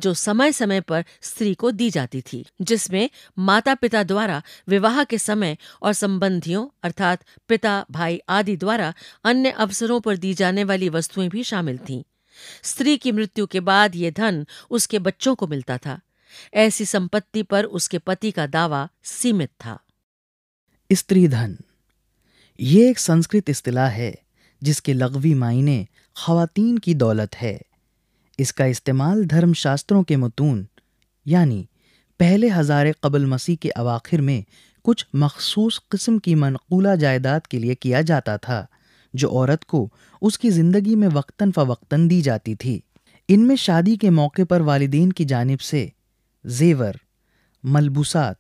जो समय समय पर स्त्री को दी जाती थी जिसमें माता पिता द्वारा विवाह के समय और संबंधियों अर्थात पिता भाई आदि द्वारा अन्य अवसरों पर दी जाने वाली वस्तुएं भी शामिल थीं स्त्री की मृत्यु के बाद ये धन उसके बच्चों को मिलता था ऐसी संपत्ति पर उसके पति का दावा सीमित था स्त्री धन ये एक संस्कृत इस्तिला है जिसके लगवी मायने खातन की दौलत है इसका इस्तेमाल धर्मशास्त्रों के मतून यानी पहले हजारे कबल मसीह के अवाखिर में कुछ मखसूस किस्म की मनकूला जायदाद के लिए किया जाता था जो औरत को उसकी ज़िंदगी में वक्ता फ़वक्तन दी जाती थी इनमें शादी के मौके पर वालदेन की जानब से जेवर मलबूसात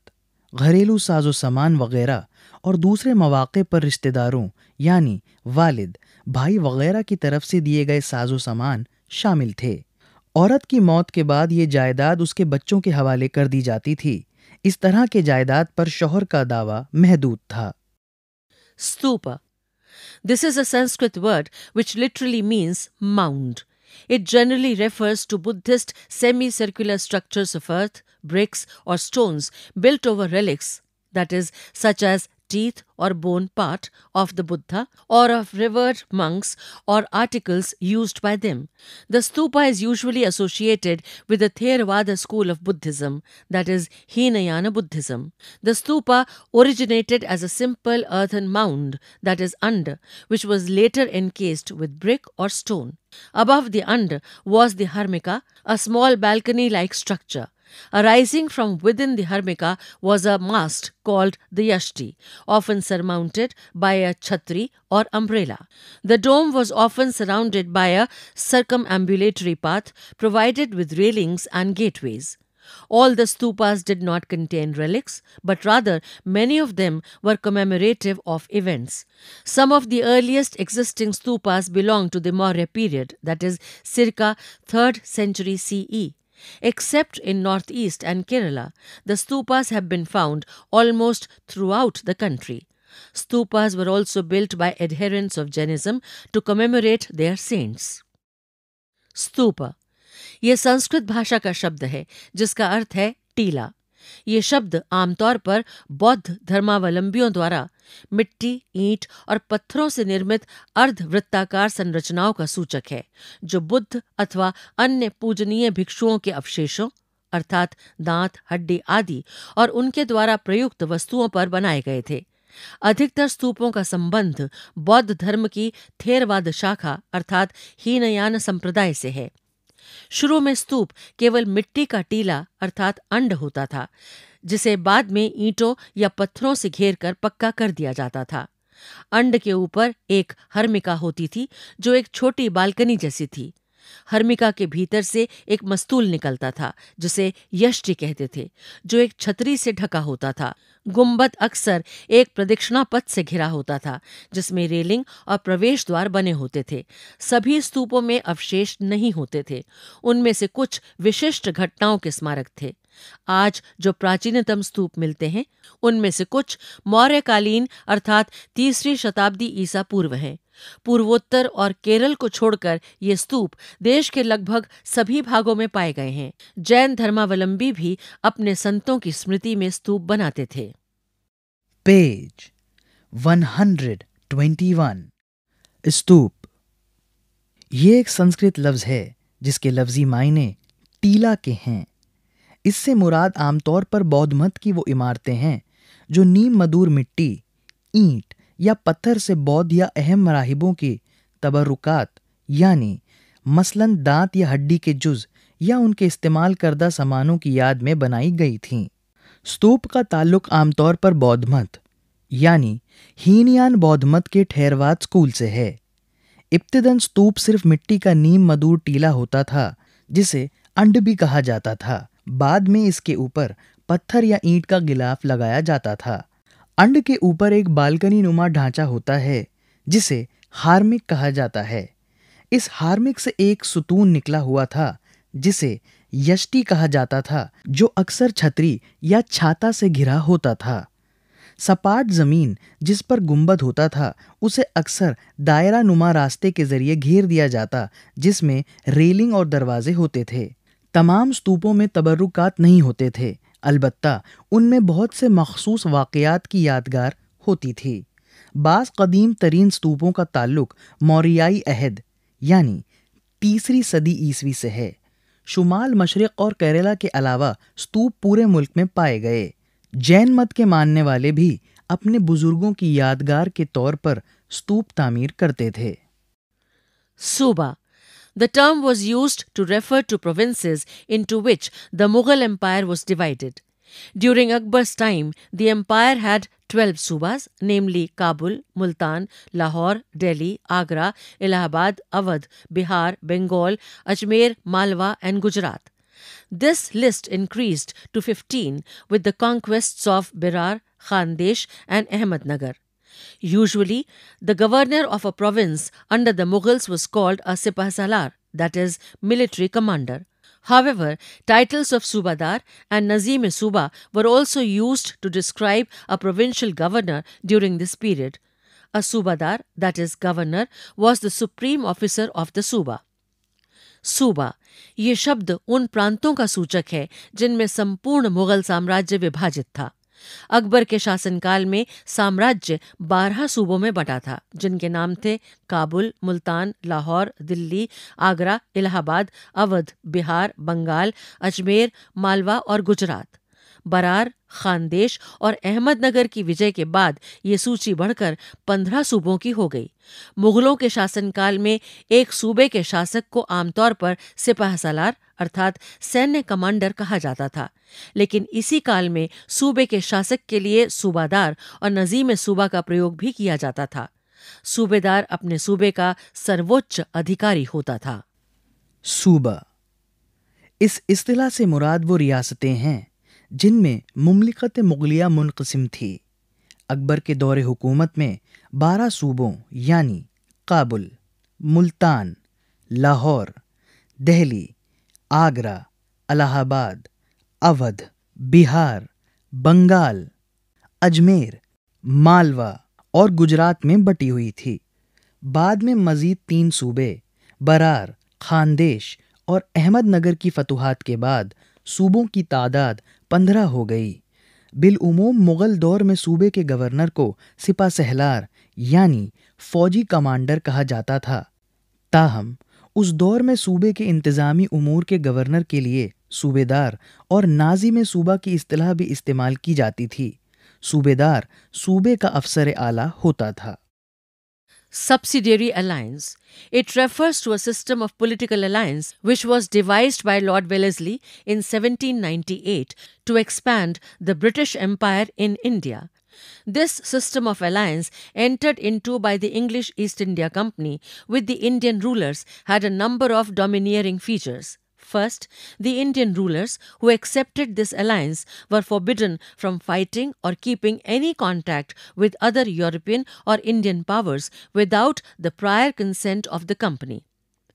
घरेलू साजो सामान वगैरह और दूसरे मौाक़े पर रिश्तेदारों यानी वालिद भाई वगैरह की तरफ से दिए गए साजो सामान शामिल थे औरत की मौत के बाद ये जायदाद उसके बच्चों के हवाले कर दी जाती थी इस तरह के जायदाद पर शोहर का दावा महदूद था stupa This is a Sanskrit word which literally means mound. It generally refers to Buddhist semicircular structures of earth, bricks, or stones built over relics, that is, such as teeth or bone part of the Buddha or of revered monks or articles used by them. The stupa is usually associated with the Theravada school of Buddhism, that is Hinayana Buddhism. The stupa originated as a simple earthen mound, that is under, which was later encased with brick or stone. Above the under was the harmika, a small balcony like structure. Arising from within the harmika was a mast called the yashti, often surmounted by a chhatri or umbrella. The dome was often surrounded by a circumambulatory path provided with railings and gateways. All the stupas did not contain relics, but rather many of them were commemorative of events. Some of the earliest existing stupas belong to the Maurya period, that is, circa 3rd century CE. Except in northeast and Kerala, the stupas have been found almost throughout the country. Stupas were also built by adherents of Jainism to commemorate their saints. Stupa ये संस्कृत भाषा का शब्द है जिसका अर्थ है टीला ये शब्द आमतौर पर बौद्ध धर्मावलंबियों द्वारा मिट्टी ईंट और पत्थरों से निर्मित अर्धवृत्ताकार संरचनाओं का सूचक है जो बुद्ध अथवा अन्य पूजनीय भिक्षुओं के अवशेषों अर्थात दांत हड्डी आदि और उनके द्वारा प्रयुक्त वस्तुओं पर बनाए गए थे अधिकतर स्तूपों का संबंध बौद्ध धर्म की थेरवाद शाखा अर्थात हीनयान संप्रदाय से है शुरू में स्तूप केवल मिट्टी का टीला अर्थात अंड होता था जिसे बाद में ईंटों या पत्थरों से घेर कर पक्का कर दिया जाता था अंड के ऊपर एक हर्मिका होती थी जो एक छोटी बालकनी जैसी थी हर्मिका के भीतर से एक मस्तूल निकलता था जिसे यष्टि कहते थे जो एक छतरी से ढका होता था गुंबद अक्सर एक प्रदक्षिणा पथ से घिरा होता था जिसमें रेलिंग और प्रवेश द्वार बने होते थे सभी स्तूपों में अवशेष नहीं होते थे उनमें से कुछ विशिष्ट घटनाओं के स्मारक थे आज जो प्राचीनतम स्तूप मिलते हैं उनमें से कुछ मौर्यकालीन अर्थात तीसरी शताब्दी ईसा पूर्व हैं पूर्वोत्तर और केरल को छोड़कर ये स्तूप देश के लगभग सभी भागों में पाए गए हैं जैन धर्मावलंबी भी अपने संतों की स्मृति में स्तूप बनाते थे पेज 121 स्तूप ये एक संस्कृत लफ्ज है जिसके लफ्जी मायने टीला के हैं इससे मुराद आमतौर पर बौद्ध मत की वो इमारतें हैं जो नीम मधुर मिट्टी ईंट या पत्थर से बौद्ध या अहम मराहिबों के तबरुकात यानी मसलन दांत या हड्डी के जुज या उनके इस्तेमाल करदा सामानों की याद में बनाई गई थीं स्तूप का ताल्लुक आमतौर पर बौद्ध मत यानी हीनयान बौद्ध मत के ठहरवाद स्कूल से है इब्तदन स्तूप सिर्फ मिट्टी का नीम मदूर टीला होता था जिसे अंड भी कहा जाता था बाद में इसके ऊपर पत्थर या ईंट का गिलाफ लगाया जाता था अंड के ऊपर एक बालकनी नुमा ढांचा होता है जिसे हार्मिक कहा जाता है इस हार्मिक से एक सुतून निकला हुआ था जिसे यष्टि कहा जाता था जो अक्सर छतरी या छाता से घिरा होता था सपाट जमीन जिस पर गुंबद होता था उसे अक्सर दायरा नुमा रास्ते के जरिए घेर दिया जाता जिसमें रेलिंग और दरवाजे होते थे तमाम स्तूपों में तबर्रुकात नहीं होते थे अलबत् उनमें बहुत से मखसूस वाक़ात की यादगार होती थी बास कदीम तरीन स्तूपों का ताल्लुक मौरियाई अहद यानी तीसरी सदी ईस्वी से है शुमाल मशरक़ और केरला के अलावा स्तूप पूरे मुल्क में पाए गए जैन मत के मानने वाले भी अपने बुजुर्गों की यादगार के तौर पर स्तूप तामीर करते थे सूबा The term was used to refer to provinces into which the Mughal Empire was divided. During Akbar's time, the empire had 12 subas, namely Kabul, Multan, Lahore, Delhi, Agra, Allahabad, Awadh, Bihar, Bengal, Ajmer, Malwa, and Gujarat. This list increased to 15 with the conquests of Berar, Khandesh, and Ahmednagar. Usually, the governor of a province under the Mughals was called a Sipahsalar, that is, military commander. However, titles of Subadar and Nazim Suba were also used to describe a provincial governor during this period. A Subadar, that is, governor, was the supreme officer of the Suba. सूबा ये शब्द उन प्रांतों का सूचक है जिनमें संपूर्ण मुगल साम्राज्य विभाजित था अकबर के शासनकाल में साम्राज्य बारह सूबों में बंटा था जिनके नाम थे काबुल मुल्तान लाहौर दिल्ली आगरा इलाहाबाद अवध बिहार बंगाल अजमेर मालवा और गुजरात बरार खानदेश और अहमदनगर की विजय के बाद ये सूची बढ़कर पंद्रह सूबों की हो गई मुगलों के शासनकाल में एक सूबे के शासक को आमतौर पर सिपाह सलार अर्थात सैन्य कमांडर कहा जाता था लेकिन इसी काल में सूबे के शासक के लिए सूबादार और नजीम सूबा का प्रयोग भी किया जाता था सूबेदार अपने सूबे का सर्वोच्च अधिकारी होता था सूबा इस इस्तिला से मुराद वो रियासतें हैं जिनमें ममलिकत मुगलिया मुनकसम थी अकबर के दौर हुकूमत में बारह सूबों यानी काबुल मुल्तान लाहौर दहली आगरा अलाहाबाद अवध बिहार बंगाल अजमेर मालवा और गुजरात में बटी हुई थी बाद में मज़ीद तीन सूबे बरार खानदेश और अहमदनगर की फतुहात के बाद सूबों की तादाद पंद्रह हो गई बिलूमूम मुगल दौर में सूबे के गवर्नर को सिपा सहलार यानी फौजी कमांडर कहा जाता था ताहम उस दौर में सूबे के इंतज़ामी उमूर के गवर्नर के लिए सूबेदार और नाजी में सूबा की असलाह भी इस्तेमाल की जाती थी सूबेदार सूबे का अफसर आला होता था subsidiary alliance. It refers to a system of political alliance which was devised by Lord Wellesley in 1798 to expand the British Empire in India. This system of alliance, entered into by the English East India Company with the Indian rulers, had a number of domineering features. First, the Indian rulers who accepted this alliance were forbidden from fighting or keeping any contact with other European or Indian powers without the prior consent of the company.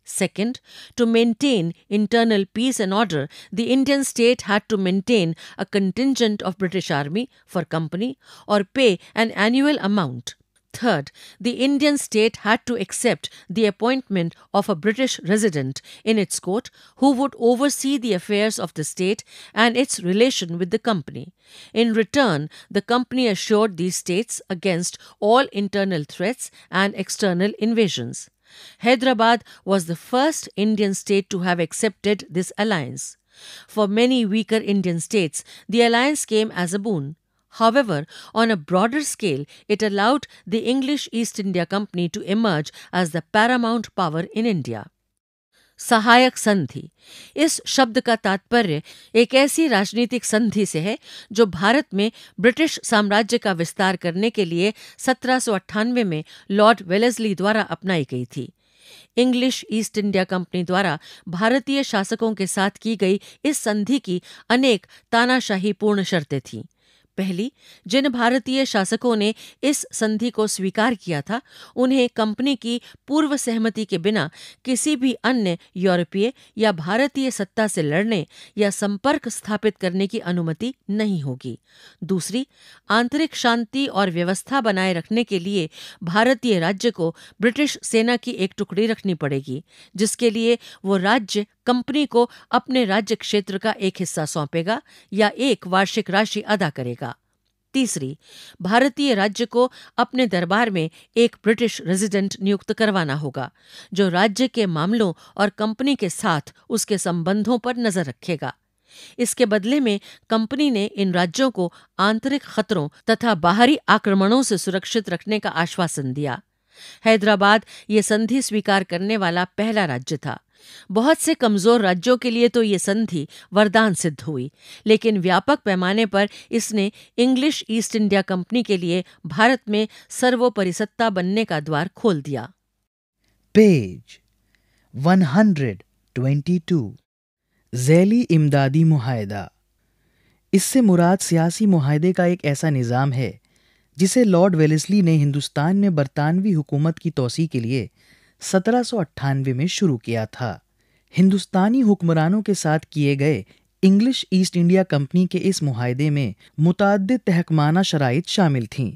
Second, to maintain internal peace and order, the Indian state had to maintain a contingent of British army for company or pay an annual amount. Third, the Indian state had to accept the appointment of a British resident in its court who would oversee the affairs of the state and its relation with the company. In return, the company assured these states against all internal threats and external invasions. Hyderabad was the first Indian state to have accepted this alliance. For many weaker Indian states, the alliance came as a boon. However, on a broader scale, it allowed the English East India Company to emerge as the paramount power in India. सहायक संधि इस शब्द का तात्पर्य एक ऐसी राजनीतिक संधि से है जो भारत में ब्रिटिश साम्राज्य का विस्तार करने के लिए सत्रह में लॉर्ड वेलेजली द्वारा अपनाई गई थी इंग्लिश ईस्ट इंडिया कंपनी द्वारा भारतीय शासकों के साथ की गई इस संधि की अनेक तानाशाही पूर्ण शर्तें थीं पहली जिन भारतीय शासकों ने इस संधि को स्वीकार किया था उन्हें कंपनी की पूर्व सहमति के बिना किसी भी अन्य यूरोपीय या भारतीय सत्ता से लड़ने या संपर्क स्थापित करने की अनुमति नहीं होगी दूसरी आंतरिक शांति और व्यवस्था बनाए रखने के लिए भारतीय राज्य को ब्रिटिश सेना की एक टुकड़ी रखनी पड़ेगी जिसके लिए वो राज्य कंपनी को अपने राज्य क्षेत्र का एक हिस्सा सौंपेगा या एक वार्षिक राशि अदा करेगा तीसरी भारतीय राज्य को अपने दरबार में एक ब्रिटिश रेजिडेंट नियुक्त करवाना होगा जो राज्य के मामलों और कंपनी के साथ उसके संबंधों पर नजर रखेगा इसके बदले में कंपनी ने इन राज्यों को आंतरिक खतरों तथा बाहरी आक्रमणों से सुरक्षित रखने का आश्वासन दिया हैदराबाद ये संधि स्वीकार करने वाला पहला राज्य था बहुत से कमजोर राज्यों के लिए तो ये संधि वरदान सिद्ध हुई लेकिन व्यापक पैमाने पर इसने इंग्लिश ईस्ट इंडिया कंपनी के लिए भारत में सर्वोपरि सत्ता बनने का द्वार खोल दिया पेज 122 जैली इमदादी मुहिदा इससे मुराद सियासी मुहिदे का एक ऐसा निज़ाम है जिसे लॉर्ड वेलिसली ने हिंदुस्तान में बरतानवी हुकूमत की तोसी के लिए सत्रह में शुरू किया था हिंदुस्तानी हुक्मरानों के साथ किए गए इंग्लिश ईस्ट इंडिया कंपनी के इस मुहिदे में मुतद तहकमाना शराइ शामिल थीं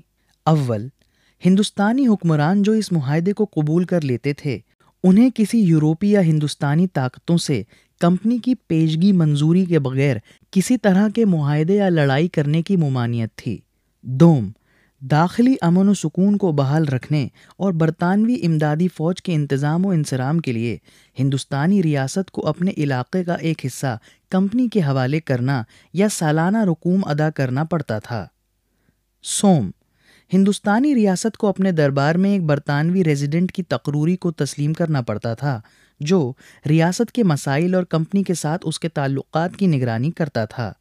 अव्वल हिंदुस्तानी हुक्मरान जो इस मुहिदे को कबूल कर लेते थे उन्हें किसी यूरोपीय या हिंदुस्तानी ताकतों से कंपनी की पेशगी मंजूरी के बगैर किसी तरह के मुहिदे या लड़ाई करने की ममानियत थी दोम दाखिली अमन व सुकून को बहाल रखने और बरतानवी इमदादी फ़ौज के इंतज़ाम इंसराम के लिए हिंदुस्तानी रियासत को अपने इलाके का एक हिस्सा कंपनी के हवाले करना या सालाना रकूम अदा करना पड़ता था सोम हिंदुस्तानी रियासत को अपने दरबार में एक बरतानवी रेजिडेंट की तकरूरी को तस्लीम करना पड़ता था जो रियासत के मसाइल और कंपनी के साथ उसके ताल्लुक की निगरानी करता था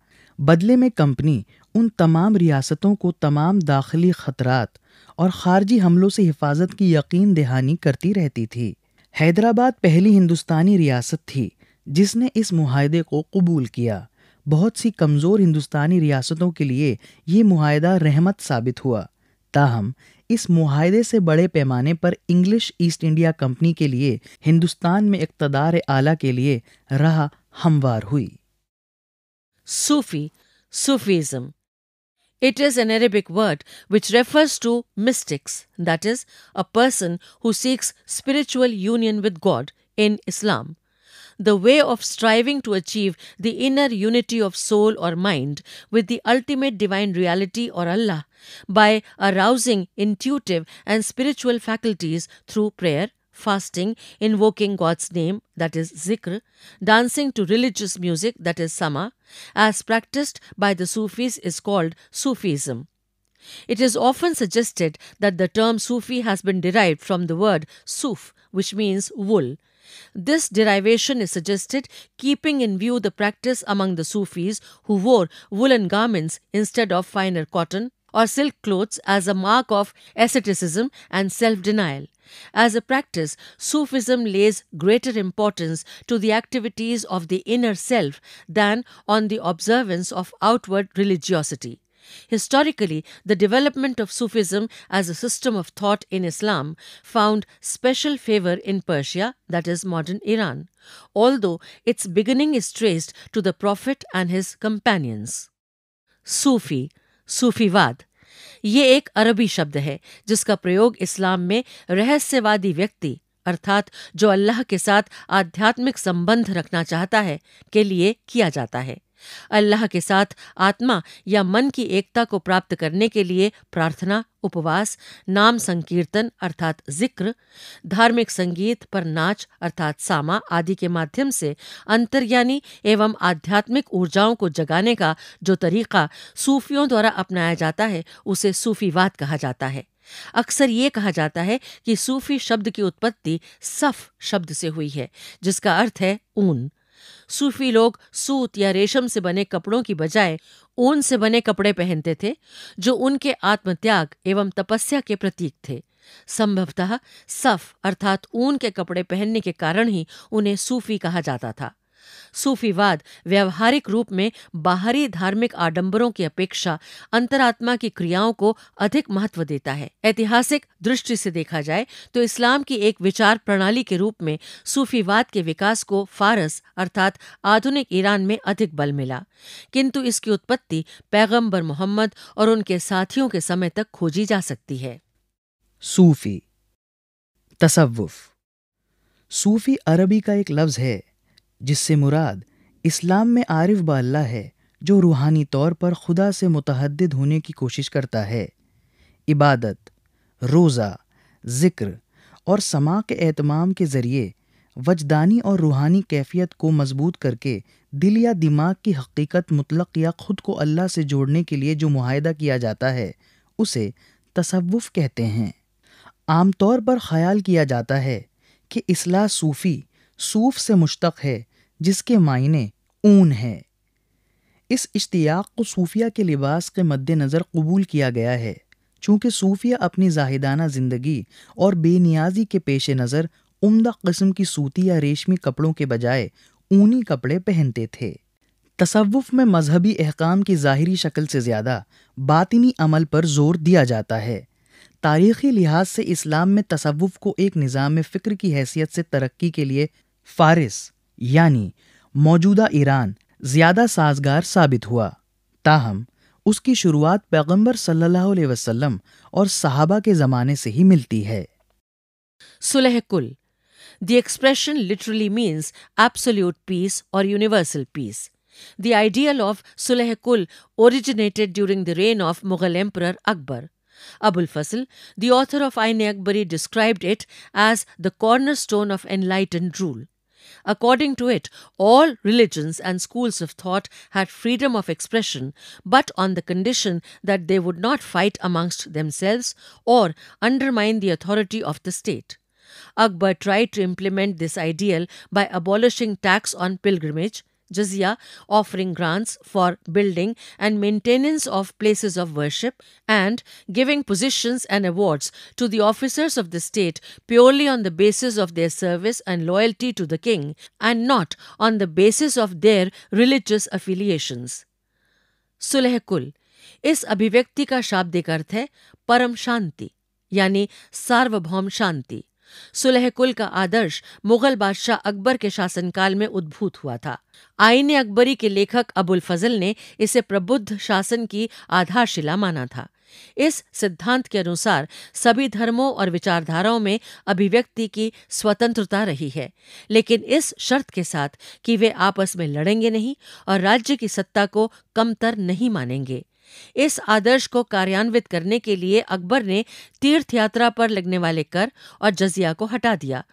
बदले में कंपनी उन तमाम रियासतों को तमाम दाखिली खतरात और खारजी हमलों से हिफाजत की यकीन दहानी करती रहती थी हैदराबाद पहली हिंदुस्तानी रियासत थी जिसने इस माहदे को कबूल किया बहुत सी कमज़ोर हिंदुस्तानी रियासतों के लिए ये माहदा रहमत साबित हुआ ताहम इस माहदे से बड़े पैमाने पर इंग्लिश ईस्ट इंडिया कंपनी के लिए हिंदुस्तान में इकतदार आला के लिए राह हमवार हुई Sufi Sufism It is an Arabic word which refers to mystics, that is, a person who seeks spiritual union with God in Islam. The way of striving to achieve the inner unity of soul or mind with the ultimate divine reality or Allah by arousing intuitive and spiritual faculties through prayer, fasting, invoking God's name, that is zikr, dancing to religious music, that is sama, as practiced by the Sufis is called Sufism. It is often suggested that the term Sufi has been derived from the word suf, which means wool. This derivation is suggested keeping in view the practice among the Sufis who wore woolen garments instead of finer cotton or silk clothes as a mark of asceticism and self denial. As a practice, Sufism lays greater importance to the activities of the inner self than on the observance of outward religiosity. Historically, the development of Sufism as a system of thought in Islam found special favor in Persia, that is, modern Iran, although its beginning is traced to the Prophet and his companions. Sufi, Sufivad, ये एक अरबी शब्द है जिसका प्रयोग इस्लाम में रहस्यवादी व्यक्ति अर्थात जो अल्लाह के साथ आध्यात्मिक संबंध रखना चाहता है के लिए किया जाता है अल्लाह के साथ आत्मा या मन की एकता को प्राप्त करने के लिए प्रार्थना उपवास नाम संकीर्तन अर्थात जिक्र धार्मिक संगीत पर नाच अर्थात सामा आदि के माध्यम से अंतर्यानी एवं आध्यात्मिक ऊर्जाओं को जगाने का जो तरीका सूफियों द्वारा अपनाया जाता है उसे सूफीवाद कहा जाता है अक्सर ये कहा जाता है कि सूफी शब्द की उत्पत्ति सफ शब्द से हुई है जिसका अर्थ है ऊन सूफी लोग सूत या रेशम से बने कपड़ों की बजाय ऊन से बने कपड़े पहनते थे जो उनके आत्मत्याग एवं तपस्या के प्रतीक थे संभवतः सफ अर्थात ऊन के कपड़े पहनने के कारण ही उन्हें सूफी कहा जाता था सूफीवाद व्यवहारिक रूप में बाहरी धार्मिक आडंबरों की अपेक्षा अंतरात्मा की क्रियाओं को अधिक महत्व देता है ऐतिहासिक दृष्टि से देखा जाए तो इस्लाम की एक विचार प्रणाली के रूप में सूफीवाद के विकास को फारस अर्थात आधुनिक ईरान में अधिक बल मिला किंतु इसकी उत्पत्ति पैगंबर मोहम्मद और उनके साथियों के समय तक खोजी जा सकती है सूफी तसव्वुफ़ सूफी अरबी का एक लफ्ज़ है जिससे मुराद इस्लाम में आरिफ बाल्ला है जो रूहानी तौर पर खुदा से मुतहद होने की कोशिश करता है इबादत रोज़ा ज़िक्र और समा के एहतमाम के ज़रिए वजदानी और रूहानी कैफियत को मजबूत करके दिल या दिमाग की हकीकत मुतलक या ख़ुद को अल्लाह से जोड़ने के लिए जो माहदा किया जाता है उसे तसवुफ़ कहते हैं आमतौर पर ख्याल किया जाता है कि इसलाह सूफ़ी सूफ से मुश्तक है जिसके मायने ऊन है इस इश्तियाक को सूफिया के लिबास के मद्देनज़र कबूल किया गया है चूँकि सूफिया अपनी जाहिदाना ज़िंदगी और बेनियाजी के पेश नज़र उमदा कस्म की सूती या रेशमी कपड़ों के बजाय ऊनी कपड़े पहनते थे तसवुफ़ में मजहबी अहकाम की ज़ाहरी शक्ल से ज़्यादा बातिनी अमल पर जोर दिया जाता है तारीख़ी लिहाज से इस्लाम में तसवुफ़ को एक निज़ाम फ़िक्र की हैसियत से तरक्की के लिए फारिस यानी मौजूदा ईरान ज़्यादा साजगार साबित हुआ ताहम उसकी शुरुआत पैगंबर सल्लल्लाहु अलैहि वसल्लम और सहाबा के ज़माने से ही मिलती है सुलह कुल The expression literally means absolute peace or universal peace. The ideal of Sulh Kul originated during the reign of Mughal Emperor Akbar. Abul Fazl, the author of Ain Akbari, described it as the cornerstone of enlightened rule. According to it, all religions and schools of thought had freedom of expression, but on the condition that they would not fight amongst themselves or undermine the authority of the state. Akbar tried to implement this ideal by abolishing tax on pilgrimage, jizya, offering grants for building and maintenance of places of worship, and giving positions and awards to the officers of the state purely on the basis of their service and loyalty to the king, and not on the basis of their religious affiliations. sulehkul इस अभिव्यक्ति का शाब्दिक अर्थ है परम शांति यानी सार्वभौम शांति सुलह कुल का आदर्श मुगल बादशाह अकबर के शासनकाल में उद्भूत हुआ था आईने अकबरी के लेखक अबुल फजल ने इसे प्रबुद्ध शासन की आधारशिला माना था इस सिद्धांत के अनुसार सभी धर्मों और विचारधाराओं में अभिव्यक्ति की स्वतंत्रता रही है लेकिन इस शर्त के साथ कि वे आपस में लड़ेंगे नहीं और राज्य की सत्ता को कमतर नहीं मानेंगे इस आदर्श को कार्यान्वित करने के लिए अकबर ने तीर्थ यात्रा पर लगने वाले कर और जजिया को हटा दिया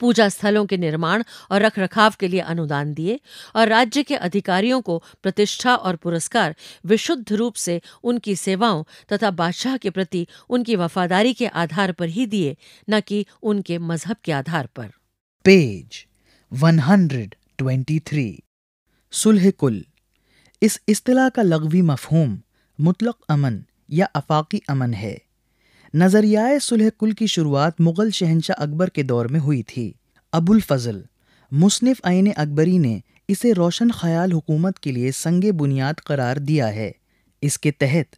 पूजा स्थलों के निर्माण और रखरखाव के लिए अनुदान दिए और राज्य के अधिकारियों को प्रतिष्ठा और पुरस्कार विशुद्ध रूप से उनकी सेवाओं तथा बादशाह के प्रति उनकी वफादारी के आधार पर ही दिए न कि उनके मजहब के आधार पर पेज 123 सुलह कुल इस इस्तिला का लघवी मफहूम मुतलक अमन या अफाकी अमन है नज़रियाए सुलह कुल की शुरुआत मुग़ल शहनशाह अकबर के दौर में हुई थी अबुल फजल मुसनफ़ आइन अकबरी ने इसे रोशन ख्याल हुकूमत के लिए संग बुनियाद करार दिया है इसके तहत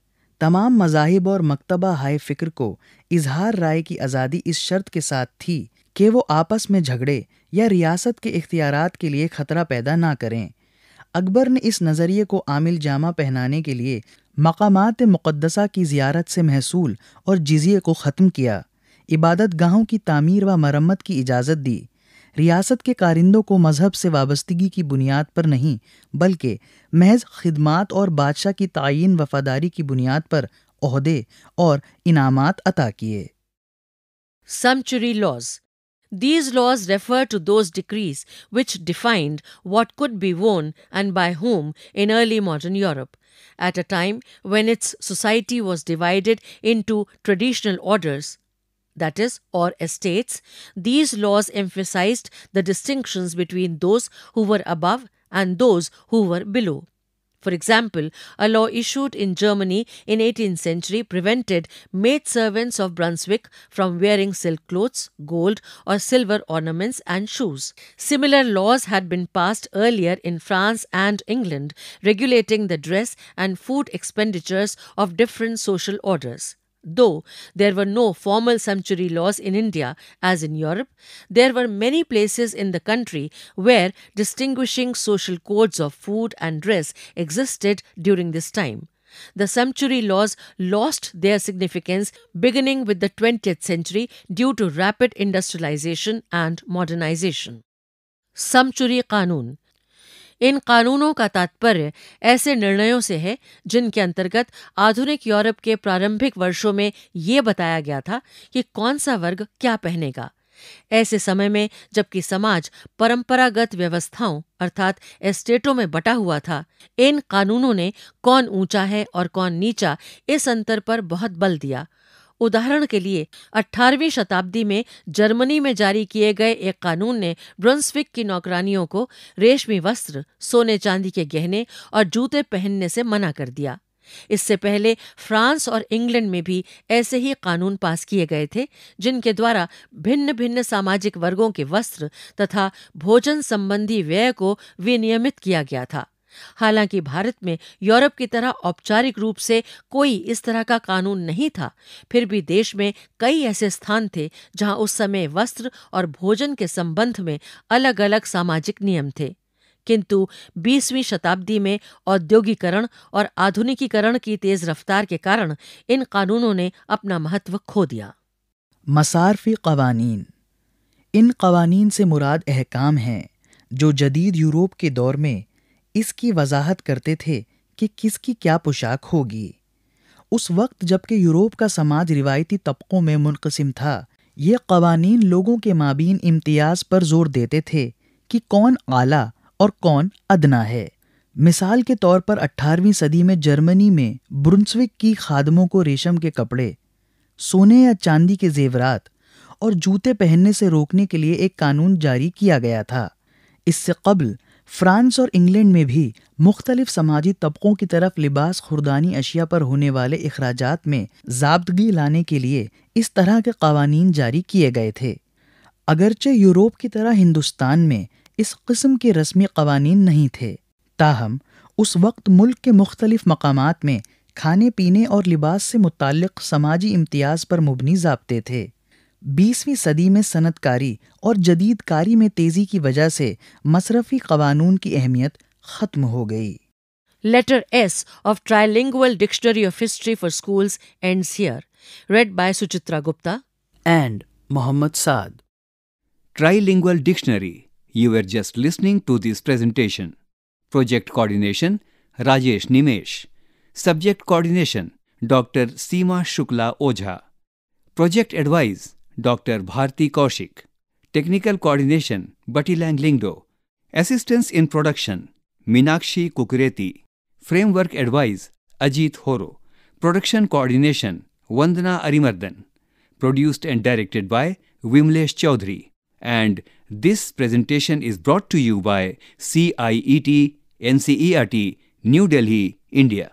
तमाम मजाहिब और मकतबा हाय फिक्र को इजहार राय की आज़ादी इस शर्त के साथ थी कि वो आपस में झगड़े या रियासत के इख्तियार के लिए खतरा पैदा ना करें अकबर ने इस नज़रिए को आमिल जामा पहनाने के लिए मकामात मुक़दसा की ज़ियारत से महसूल और जिज़िए को ख़त्म किया इबादत गाहों की तामीर व मरम्मत की इजाज़त दी रियासत के कारिंदों को मज़हब से वाबस्तगी की बुनियाद पर नहीं बल्कि महज खदमात और बादशाह की तयन वफादारी की बुनियाद पर अहदे और इनाम अता किए Sumptuary laws these laws refer to those decrees which defined what could be worn and by whom in early modern Europe at a time when its society was divided into traditional orders, that is, or estates, these laws emphasized the distinctions between those who were above and those who were below. For example, a law issued in Germany in 18th century prevented maid servants of Brunswick from wearing silk clothes, gold or silver ornaments and shoes. Similar laws had been passed earlier in France and England regulating the dress and food expenditures of different social orders. Though there were no formal sumptuary laws in India as in Europe, there were many places in the country where distinguishing social codes of food and dress existed during this time. The sumptuary laws lost their significance beginning with the 20th century due to rapid industrialization and modernization. Sumptuary Kanun इन कानूनों का तात्पर्य ऐसे निर्णयों से है जिनके अंतर्गत आधुनिक यूरोप के प्रारंभिक वर्षों में ये बताया गया था कि कौन सा वर्ग क्या पहनेगा ऐसे समय में जबकि समाज परंपरागत व्यवस्थाओं अर्थात एस्टेटों में बटा हुआ था इन कानूनों ने कौन ऊंचा है और कौन नीचा इस अंतर पर बहुत बल दिया उदाहरण के लिए 18वीं शताब्दी में जर्मनी में जारी किए गए एक कानून ने ब्रंसविक की नौकरानियों को रेशमी वस्त्र सोने चांदी के गहने और जूते पहनने से मना कर दिया इससे पहले फ्रांस और इंग्लैंड में भी ऐसे ही कानून पास किए गए थे जिनके द्वारा भिन्न भिन्न सामाजिक वर्गों के वस्त्र तथा भोजन संबंधी व्यय को विनियमित किया गया था हालांकि भारत में यूरोप की तरह औपचारिक रूप से कोई इस तरह का कानून नहीं था फिर भी देश में कई ऐसे स्थान थे जहां उस समय वस्त्र और भोजन के संबंध में अलग अलग सामाजिक नियम थे किंतु 20वीं शताब्दी में औद्योगिकरण और आधुनिकीकरण की तेज रफ्तार के कारण इन कानूनों ने अपना महत्व खो दिया मसारफी कवानीन इन कवानीन से मुराद अहकाम हैं जो जदीद यूरोप के दौर में इसकी वजाहत करते थे कि किसकी क्या पोशाक होगी उस वक्त जबकि यूरोप का समाज रिवायती तबकों में मुनकसम था ये कवानीन लोगों के माबीन इम्तियाज़ पर जोर देते थे कि कौन आला और कौन अदना है मिसाल के तौर पर 18वीं सदी में जर्मनी में ब्रुन्सविक की खादमों को रेशम के कपड़े सोने या चांदी के जेवरात और जूते पहनने से रोकने के लिए एक कानून जारी किया गया था इससे कबल फ्रांस और इंग्लैंड में भी मुख्तलिफ समाजी तबकों की तरफ लिबास खुरदानी अशिया पर होने वाले अखराज में जबदगी लाने के लिए इस तरह के कवानीन जारी किए गए थे अगरचे यूरोप की तरह हिंदुस्तान में इस कस्म के रस्मी कवानीन नहीं थे ताहम उस वक्त मुल्क के मुख्तलिफ मकाम में खाने पीने और लिबास से मुतल समाजी इम्तियाज़ पर मुबनी जबते थे बीसवीं सदी में सनतकारी और जदीदकारी में तेजी की वजह से मसरफी कवानून की अहमियत खत्म हो गई letter S of trilingual dictionary of history for schools and सियर रेड by Suchitra Gupta and Mohammad Saad trilingual dictionary you are just listening to this presentation project coordination Rajesh Nimesh subject coordination doctor Seema Shukla Ojha project advise Dr. Bharti Kaushik. Technical coordination, Batilang Lingdo. Assistance in production, Minakshi Kukureti. Framework advice, Ajit Horo. Production coordination, Vandana Arimardhan. Produced and directed by Vimlesh Chaudhary. And this presentation is brought to you by CIET NCERT, New Delhi, India.